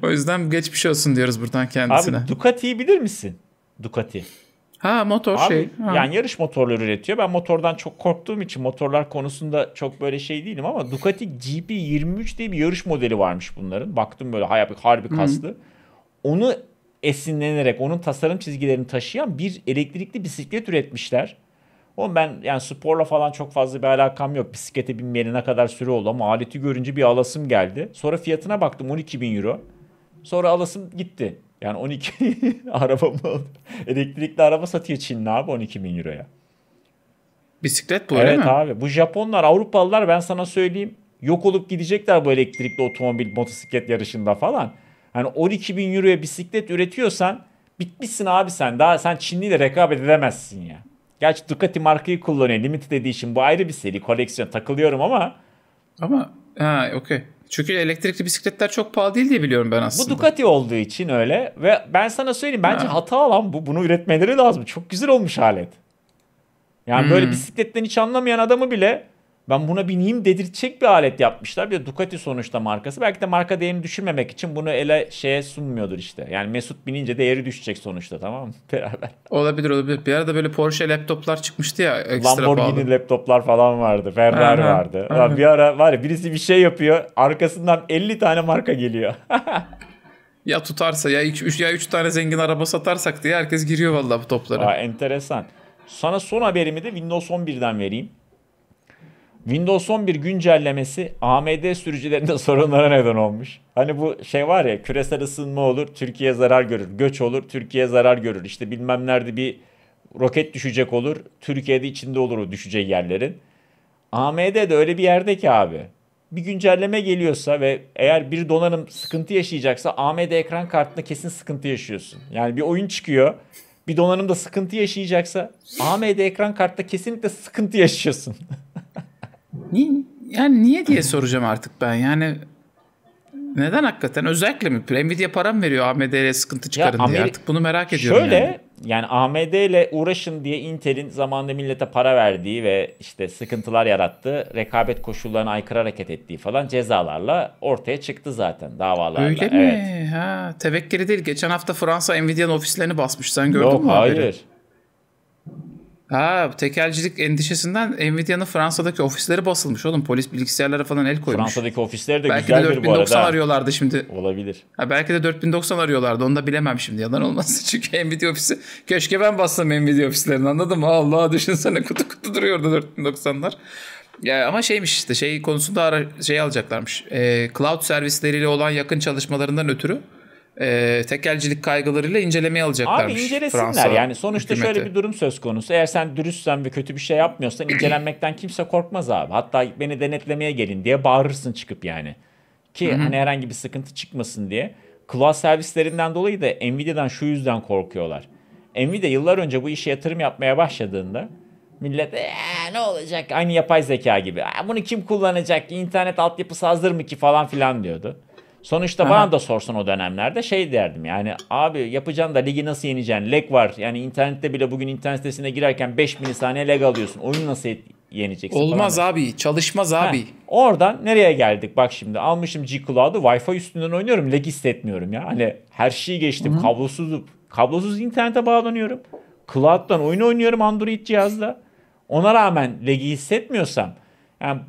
o yüzden geçmiş olsun diyoruz buradan kendisine. Abi Ducati'yi bilir misin? Ducati. Ha motor Abi, şey. Ha. Yani yarış motorları üretiyor. Ben motordan çok korktuğum için motorlar konusunda çok böyle şey değilim ama Ducati GP23 diye bir yarış modeli varmış bunların. Baktım böyle harbi, harbi kaslı. Onu esinlenerek onun tasarım çizgilerini taşıyan bir elektrikli bisiklet üretmişler. Oğlum ben yani sporla falan çok fazla bir alakam yok. Bisiklete binmeyeli ne kadar süre oldu ama aleti görünce bir alasım geldi. Sonra fiyatına baktım 12 bin euro. Sonra alasım gitti. Yani 12 araba mı oldu? Elektrikli araba satıyor Çinli abi 12 bin euroya. Bisiklet bu evet öyle mi? Evet abi bu Japonlar Avrupalılar ben sana söyleyeyim yok olup gidecekler bu elektrikli otomobil motosiklet yarışında falan. Hani 12 bin euroya bisiklet üretiyorsan bitmişsin abi sen daha sen Çinliyle rekabet edemezsin ya. Gerçi Ducati markayı kullanıyor. Limited Edition bu ayrı bir seri. Koleksiyon takılıyorum ama. Ama ha okey. Çünkü elektrikli bisikletler çok pahalı değil diye biliyorum ben aslında. Bu Ducati olduğu için öyle ve ben sana söyleyeyim bence ha. hata alan bu. Bunu üretmeleri lazım. Çok güzel olmuş alet. Yani hmm. böyle bisikletten hiç anlamayan adamı bile ben buna bineyim dedirtecek bir alet yapmışlar. Bir de Ducati sonuçta markası. Belki de marka değerini düşürmemek için bunu ele şeye sunmuyordur işte. Yani Mesut binince değeri düşecek sonuçta tamam mı? <laughs> Beraber. Olabilir olabilir. Bir arada böyle Porsche laptoplar çıkmıştı ya ekstra Lamborghini pahalı. laptoplar falan vardı. Ferrari aha, vardı. Aha. bir ara var ya birisi bir şey yapıyor. Arkasından 50 tane marka geliyor. <laughs> ya tutarsa ya 3 ya 3 tane zengin araba satarsak diye herkes giriyor vallahi bu toplara. Aa, enteresan. Sana son haberimi de Windows 11'den vereyim. Windows 11 güncellemesi AMD sürücülerinde <laughs> sorunlara neden olmuş. Hani bu şey var ya küresel ısınma olur, Türkiye zarar görür. Göç olur, Türkiye zarar görür. İşte bilmem nerede bir roket düşecek olur. Türkiye'de içinde olur o düşeceği yerlerin. AMD de öyle bir yerde ki abi. Bir güncelleme geliyorsa ve eğer bir donanım sıkıntı yaşayacaksa AMD ekran kartında kesin sıkıntı yaşıyorsun. Yani bir oyun çıkıyor. Bir donanımda sıkıntı yaşayacaksa AMD ekran kartta kesinlikle sıkıntı yaşıyorsun. <laughs> Ni, yani niye diye soracağım artık ben. Yani neden hakikaten? Özellikle mi? Nvidia para mı veriyor AMD'ye sıkıntı çıkarın ya, diye? Ameri- artık bunu merak ediyorum Şöyle, yani. yani AMD ile uğraşın diye Intel'in zamanında millete para verdiği ve işte sıkıntılar yarattığı, rekabet koşullarına aykırı hareket ettiği falan cezalarla ortaya çıktı zaten davalarla. Öyle evet. mi? Ha, tevekkeli değil. Geçen hafta Fransa Nvidia'nın ofislerini basmış. Sen gördün Yok, mü haberi? hayır. Ha tekelcilik endişesinden Nvidia'nın Fransa'daki ofisleri basılmış oğlum. Polis bilgisayarlara falan el koymuş. Fransa'daki ofisler de belki güzeldir de 4090 bu arada. arıyorlardı şimdi. Olabilir. Ha, belki de 4090 arıyorlardı. Onu da bilemem şimdi. Yalan olmasın. <laughs> Çünkü Nvidia ofisi. Keşke ben bassam Nvidia ofislerini anladın mı? Allah düşünsene kutu kutu duruyordu 4090'lar. Ya ama şeymiş işte şey konusunda ara, şey alacaklarmış. E, cloud servisleriyle olan yakın çalışmalarından ötürü e, tekelcilik kaygılarıyla incelemeye alacaklar. Abi incelesinler Fransa yani sonuçta hükümeti. şöyle bir durum söz konusu. Eğer sen dürüstsen ve kötü bir şey yapmıyorsan incelenmekten kimse korkmaz abi. Hatta beni denetlemeye gelin diye bağırırsın çıkıp yani. Ki Hı-hı. hani herhangi bir sıkıntı çıkmasın diye. Cloud servislerinden dolayı da Nvidia'dan şu yüzden korkuyorlar. Nvidia yıllar önce bu işe yatırım yapmaya başladığında millet ee, ne olacak aynı yapay zeka gibi. Bunu kim kullanacak? İnternet altyapısı hazır mı ki falan filan diyordu. Sonuçta Aha. bana da sorsan o dönemlerde şey derdim yani abi yapacaksın da ligi nasıl yeneceksin? Leg var. Yani internette bile bugün internet sitesine girerken 5 milisaniye leg alıyorsun. Oyunu nasıl yeneceksin? Olmaz falan. abi. Çalışmaz abi. Oradan nereye geldik? Bak şimdi almışım G Cloud'u Wi-Fi üstünden oynuyorum. Lag hissetmiyorum ya. Hani her şeyi geçtim. Hı-hı. Kablosuz kablosuz internete bağlanıyorum. Cloud'dan oyun oynuyorum Android cihazla. Ona rağmen lag'i hissetmiyorsam yani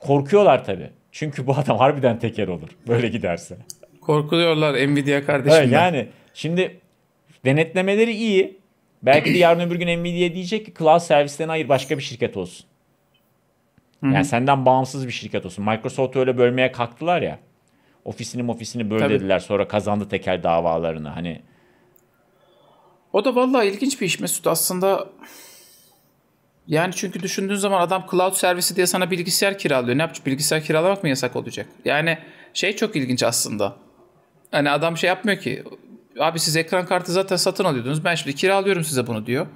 korkuyorlar tabii. Çünkü bu adam harbiden teker olur. Böyle giderse. Korkuluyorlar Nvidia kardeşim. Evet, yani şimdi denetlemeleri iyi. Belki de <clears throat> yarın öbür gün Nvidia diyecek ki cloud servislerine hayır başka bir şirket olsun. Yani Hı-hı. senden bağımsız bir şirket olsun. Microsoft öyle bölmeye kalktılar ya. Ofisini ofisini böyle Sonra kazandı tekel davalarını. Hani o da vallahi ilginç bir iş Mesut. Aslında yani çünkü düşündüğün zaman adam cloud servisi diye sana bilgisayar kiralıyor. Ne yapacak? Bilgisayar kiralamak mı yasak olacak? Yani şey çok ilginç aslında. Hani adam şey yapmıyor ki. Abi siz ekran kartı zaten satın alıyordunuz. Ben şimdi kiralıyorum size bunu diyor.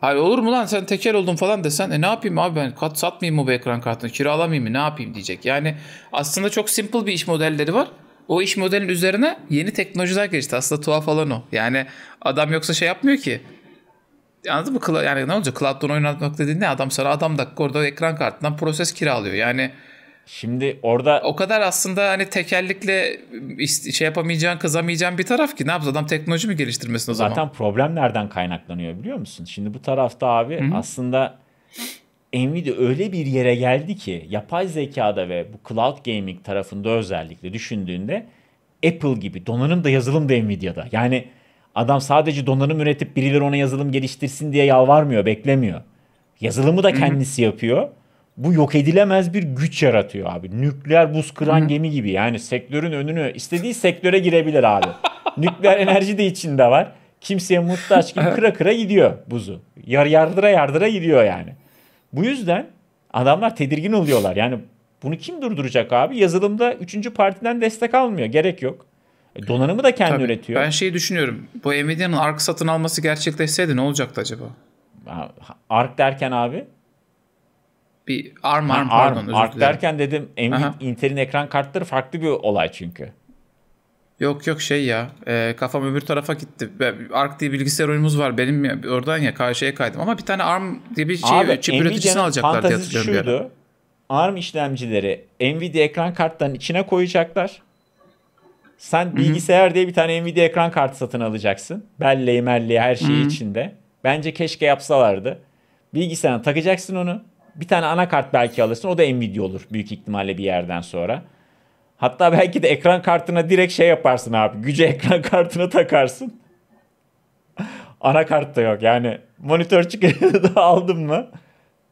Hayır olur mu lan sen tekel oldun falan desen e ne yapayım abi ben kat satmayayım mı bu ekran kartını kiralamayayım mı ne yapayım diyecek. Yani aslında çok simple bir iş modelleri var. O iş modelin üzerine yeni teknolojiler geçti. Aslında tuhaf olan o. Yani adam yoksa şey yapmıyor ki anladın mı? Yani ne olacak? Cloud'dan oynatmak dediğin ne? Adam sana adam dakika orada ekran kartından proses kiralıyor. Yani Şimdi orada o kadar aslında hani tekerlikle şey yapamayacağın, kızamayacağın bir taraf ki ne yapsın adam teknoloji mi geliştirmesin o zaman? Zaten problem nereden kaynaklanıyor biliyor musun? Şimdi bu tarafta abi Hı-hı. aslında Nvidia öyle bir yere geldi ki yapay zekada ve bu cloud gaming tarafında özellikle düşündüğünde Apple gibi donanım da yazılım da Nvidia'da. Yani Adam sadece donanım üretip birileri ona yazılım geliştirsin diye yalvarmıyor, beklemiyor. Yazılımı da kendisi yapıyor. Bu yok edilemez bir güç yaratıyor abi. Nükleer buz kıran gemi gibi. Yani sektörün önünü istediği sektöre girebilir abi. <laughs> Nükleer enerji de içinde var. Kimseye muhtaç gibi kıra kıra gidiyor buzu. Yar yardıra yardıra gidiyor yani. Bu yüzden adamlar tedirgin oluyorlar. Yani bunu kim durduracak abi? Yazılımda üçüncü partiden destek almıyor. Gerek yok. E, donanımı da kendi Tabii. üretiyor. Ben şeyi düşünüyorum. Bu Nvidia'nın ARK satın alması gerçekleşseydi ne olacaktı acaba? ARK derken abi? Bir ARM, ARM, ha, ARM pardon. ARK derken dedim Nvidia, Intel'in ekran kartları farklı bir olay çünkü. Yok yok şey ya e, kafam öbür tarafa gitti. Ark diye bilgisayar oyunumuz var benim ya, oradan ya karşıya kaydım ama bir tane ARM diye bir şey Abi, çip üreticisini alacaklar diye hatırlıyorum şuydu, bir ara. ARM işlemcileri Nvidia ekran kartlarının içine koyacaklar. Sen bilgisayar diye bir tane Nvidia ekran kartı satın alacaksın. Belleği melleği her şeyi içinde. Bence keşke yapsalardı. Bilgisayara takacaksın onu. Bir tane anakart belki alırsın. O da Nvidia olur büyük ihtimalle bir yerden sonra. Hatta belki de ekran kartına direkt şey yaparsın abi. Gücü ekran <laughs> kartına takarsın. Anakart da yok. Yani monitör çıkıyor da <laughs> aldın mı?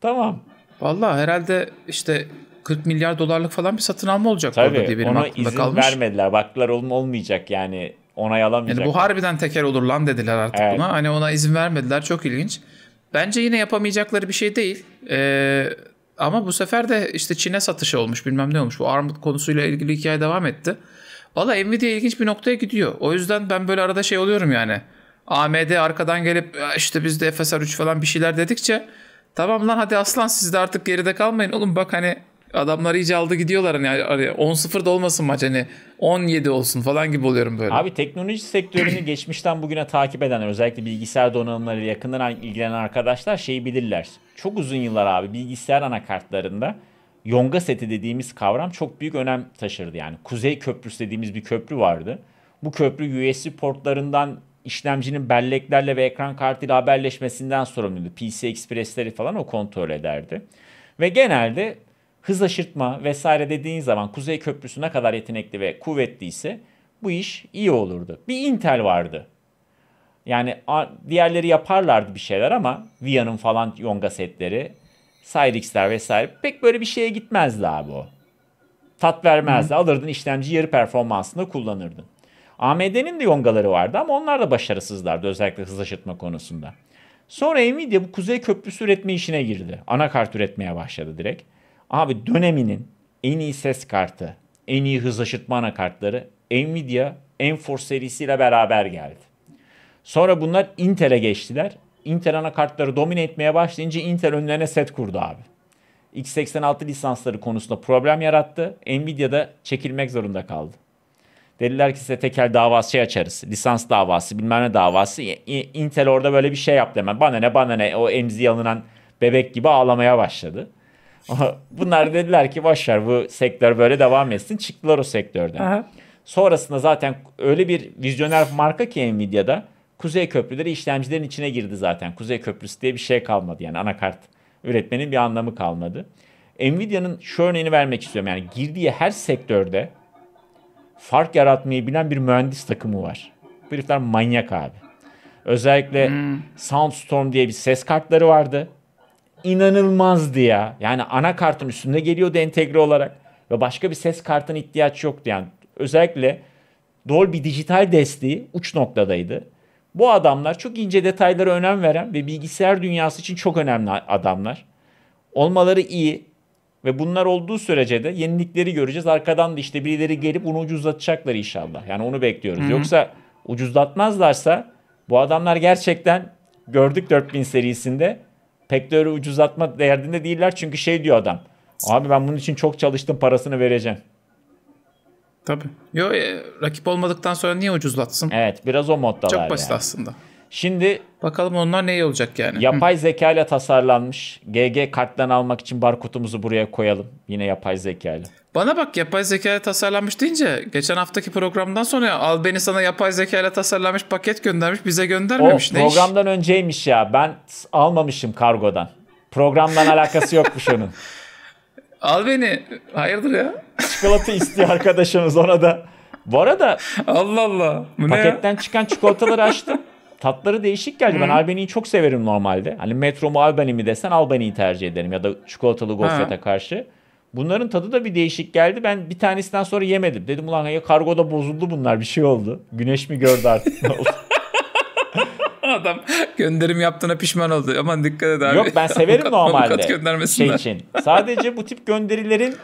Tamam. Vallahi herhalde işte 40 milyar dolarlık falan bir satın alma olacak Tabii, orada diye benim ona aklımda izin kalmış. vermediler. Baktılar olm olmayacak yani onay alamayacak. Yani bu harbiden teker olur lan dediler artık evet. buna. Hani ona izin vermediler çok ilginç. Bence yine yapamayacakları bir şey değil. Ee, ama bu sefer de işte Çin'e satışı olmuş bilmem ne olmuş. Bu ARM konusuyla ilgili hikaye devam etti. Valla Nvidia ilginç bir noktaya gidiyor. O yüzden ben böyle arada şey oluyorum yani. AMD arkadan gelip işte biz de FSR 3 falan bir şeyler dedikçe tamam lan hadi aslan siz de artık geride kalmayın oğlum bak hani adamlar iyice aldı gidiyorlar hani araya. Hani, hani 10-0 da olmasın maç hani 17 olsun falan gibi oluyorum böyle. Abi teknoloji sektörünü <clears throat> geçmişten bugüne takip edenler özellikle bilgisayar donanımları yakından ilgilenen arkadaşlar şeyi bilirler. Çok uzun yıllar abi bilgisayar anakartlarında yonga seti dediğimiz kavram çok büyük önem taşırdı. Yani Kuzey Köprüsü dediğimiz bir köprü vardı. Bu köprü USB portlarından işlemcinin belleklerle ve ekran kartıyla haberleşmesinden sorumluydu. PC Express'leri falan o kontrol ederdi. Ve genelde hız aşırtma vesaire dediğin zaman Kuzey Köprüsü ne kadar yetenekli ve kuvvetliyse bu iş iyi olurdu. Bir Intel vardı. Yani diğerleri yaparlardı bir şeyler ama Via'nın falan Yonga setleri, Cyrix'ler vesaire pek böyle bir şeye gitmezdi abi o. Tat vermezdi. Hı. Alırdın işlemci yarı performansında kullanırdın. AMD'nin de Yongaları vardı ama onlar da başarısızlardı özellikle hız aşırtma konusunda. Sonra Nvidia bu Kuzey Köprüsü üretme işine girdi. Anakart üretmeye başladı direkt. Abi döneminin en iyi ses kartı, en iyi hızlaştırma anakartları Nvidia Enforce serisiyle beraber geldi. Sonra bunlar Intel'e geçtiler. Intel anakartları domine etmeye başlayınca Intel önlerine set kurdu abi. x86 lisansları konusunda problem yarattı. Nvidia da çekilmek zorunda kaldı. Dediler ki size tekel davası şey açarız. Lisans davası bilmem ne davası. Intel orada böyle bir şey yaptı hemen. Bana ne bana ne o emziği alınan bebek gibi ağlamaya başladı. Bunlar dediler ki başlar bu sektör böyle devam etsin. Çıktılar o sektörden. Aha. Sonrasında zaten öyle bir vizyoner marka ki Nvidia'da Kuzey Köprüleri işlemcilerin içine girdi zaten. Kuzey Köprüsü diye bir şey kalmadı yani anakart üretmenin bir anlamı kalmadı. Nvidia'nın şu örneğini vermek istiyorum. Yani girdiği her sektörde fark yaratmayı bilen bir mühendis takımı var. Bu herifler manyak abi. Özellikle hmm. Soundstorm diye bir ses kartları vardı inanılmazdı ya. Yani anakartın üstünde geliyordu entegre olarak. Ve başka bir ses kartına ihtiyaç yoktu. Yani özellikle Dolby dijital desteği uç noktadaydı. Bu adamlar çok ince detaylara önem veren ve bilgisayar dünyası için çok önemli adamlar. Olmaları iyi ve bunlar olduğu sürece de yenilikleri göreceğiz. Arkadan da işte birileri gelip onu ucuzlatacaklar inşallah. Yani onu bekliyoruz. Hı-hı. Yoksa ucuzlatmazlarsa bu adamlar gerçekten gördük 4000 serisinde pek de öyle ucuzlatma derdinde değiller. Çünkü şey diyor adam. Abi ben bunun için çok çalıştım parasını vereceğim. Tabii. Yo, e, rakip olmadıktan sonra niye ucuzlatsın? Evet biraz o moddalar. Çok basit yani. aslında. Şimdi bakalım onlar ne olacak yani. Yapay zeka ile tasarlanmış. GG karttan almak için barkodumuzu buraya koyalım. Yine yapay zeka ile. Bana bak yapay zeka ile tasarlanmış deyince geçen haftaki programdan sonra al beni sana yapay zeka ile tasarlanmış paket göndermiş bize göndermemiş. O ne programdan iş? önceymiş ya ben almamışım kargodan. Programdan alakası yokmuş <laughs> onun. Al beni. Hayırdır ya? Çikolata istiyor arkadaşımız ona da. Bu arada Allah Allah. Bu paketten ne ya? çıkan çikolataları açtım tatları değişik geldi. Hı. Ben Albany'yi çok severim normalde. Hani metro mu Albany mi desen Albany'yi tercih ederim ya da çikolatalı gofrete karşı. Bunların tadı da bir değişik geldi. Ben bir tanesinden sonra yemedim. Dedim ulan ya kargoda bozuldu bunlar bir şey oldu. Güneş mi gördü artık ne oldu? <laughs> Adam gönderim yaptığına pişman oldu. Aman dikkat et abi. Yok ben <laughs> severim normalde. şey için. Sadece bu tip gönderilerin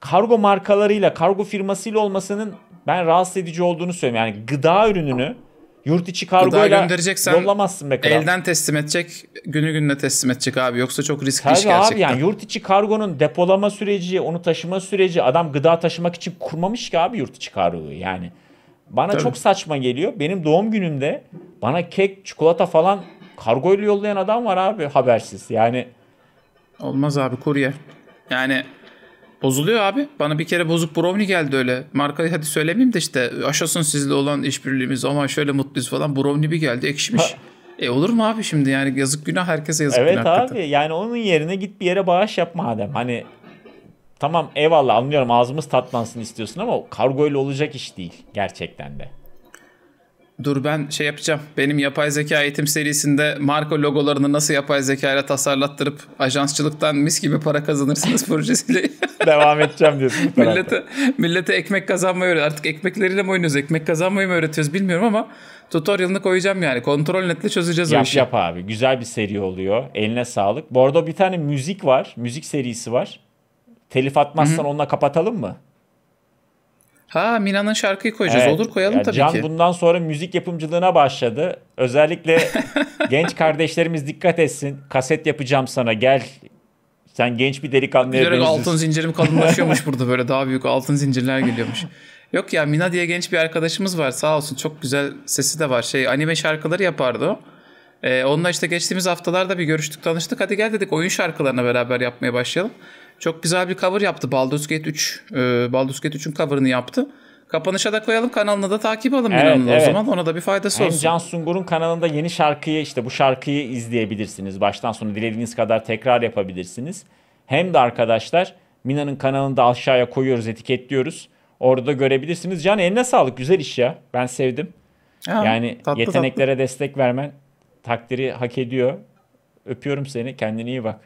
kargo markalarıyla, kargo firmasıyla olmasının ben rahatsız edici olduğunu söylüyorum. Yani gıda ürününü Yurt içi kargoyla göndereceksen yollamazsın be kadar. Elden teslim edecek, günü gününe teslim edecek abi. Yoksa çok riskli Tabii iş gerçekten. abi yani yurt içi kargonun depolama süreci, onu taşıma süreci adam gıda taşımak için kurmamış ki abi yurt içi kargoyu yani. Bana Tabii. çok saçma geliyor. Benim doğum günümde bana kek, çikolata falan kargoyla yollayan adam var abi habersiz. Yani olmaz abi kurye. Yani Bozuluyor abi. Bana bir kere bozuk brownie geldi öyle. Markayı hadi söylemeyeyim de işte aşasın sizle olan işbirliğimiz ama şöyle mutluyuz falan. Brownie bir geldi ekşimiş. E olur mu abi şimdi yani yazık günah herkese yazık evet günah. Evet abi hakikaten. yani onun yerine git bir yere bağış yap madem. Hani tamam eyvallah anlıyorum ağzımız tatlansın istiyorsun ama kargo ile olacak iş değil gerçekten de. Dur ben şey yapacağım. Benim yapay zeka eğitim serisinde marka logolarını nasıl yapay zeka ile tasarlattırıp ajansçılıktan mis gibi para kazanırsınız <laughs> projesiyle. Devam edeceğim diyorsun. millete, millete ekmek kazanmayı öğret. Artık ekmekleriyle mi oynuyoruz? Ekmek kazanmayı mı öğretiyoruz bilmiyorum ama tutorialını koyacağım yani. Kontrol netle çözeceğiz yap, o işi. Yap abi. Güzel bir seri oluyor. Eline sağlık. Bu arada bir tane müzik var. Müzik serisi var. Telif atmazsan Hı-hı. onunla kapatalım mı? Ha Mina'nın şarkıyı koyacağız. Evet. Olur koyalım ya tabii Can ki. Can bundan sonra müzik yapımcılığına başladı. Özellikle <laughs> genç kardeşlerimiz dikkat etsin. Kaset yapacağım sana gel. Sen genç bir delikanlıya benziyorsun. altın zincirim kalınlaşıyormuş burada böyle daha büyük altın zincirler geliyormuş. Yok ya Mina diye genç bir arkadaşımız var sağ olsun çok güzel sesi de var. Şey anime şarkıları yapardı o. Ee, onunla işte geçtiğimiz haftalarda bir görüştük tanıştık. Hadi gel dedik oyun şarkılarına beraber yapmaya başlayalım. Çok güzel bir cover yaptı Baldur's Gate 3. E, ee, Baldur's Gate 3'ün cover'ını yaptı. Kapanışa da koyalım kanalına da takip alın evet, evet. o zaman ona da bir faydası Hem olsun. Can Sungur'un kanalında yeni şarkıyı işte bu şarkıyı izleyebilirsiniz. Baştan sona dilediğiniz kadar tekrar yapabilirsiniz. Hem de arkadaşlar Mina'nın kanalını da aşağıya koyuyoruz etiketliyoruz. Orada görebilirsiniz. Can eline sağlık güzel iş ya ben sevdim. Ha, yani tatlı, yeteneklere tatlı. destek vermen takdiri hak ediyor. Öpüyorum seni kendine iyi bak.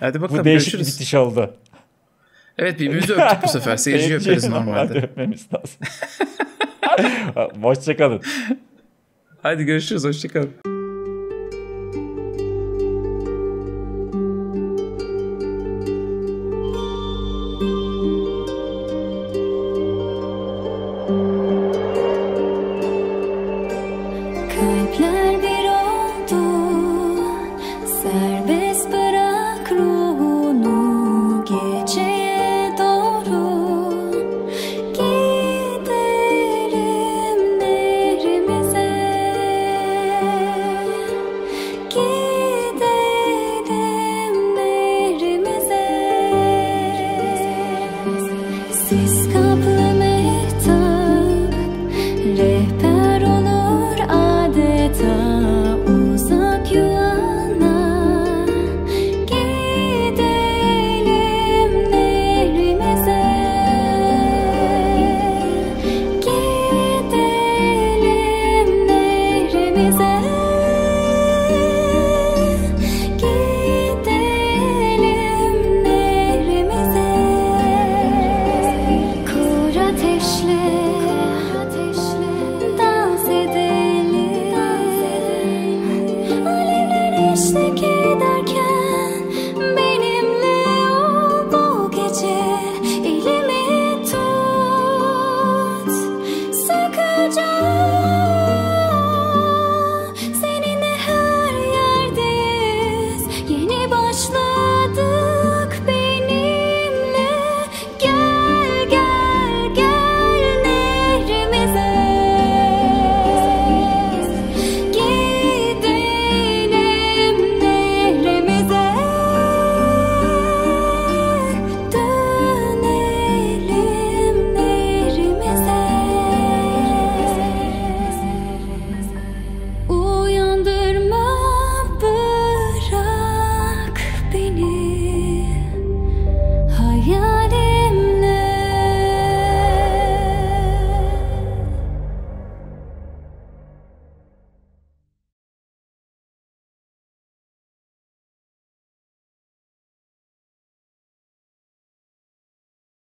Hadi bakalım bu değişik görüşürüz. bir bitiş oldu. Evet birbirimizi öptük bu sefer. Seyirci öperiz normalde. öpmemiz lazım. <laughs> Hoşçakalın. Hadi görüşürüz. Hoşçakalın.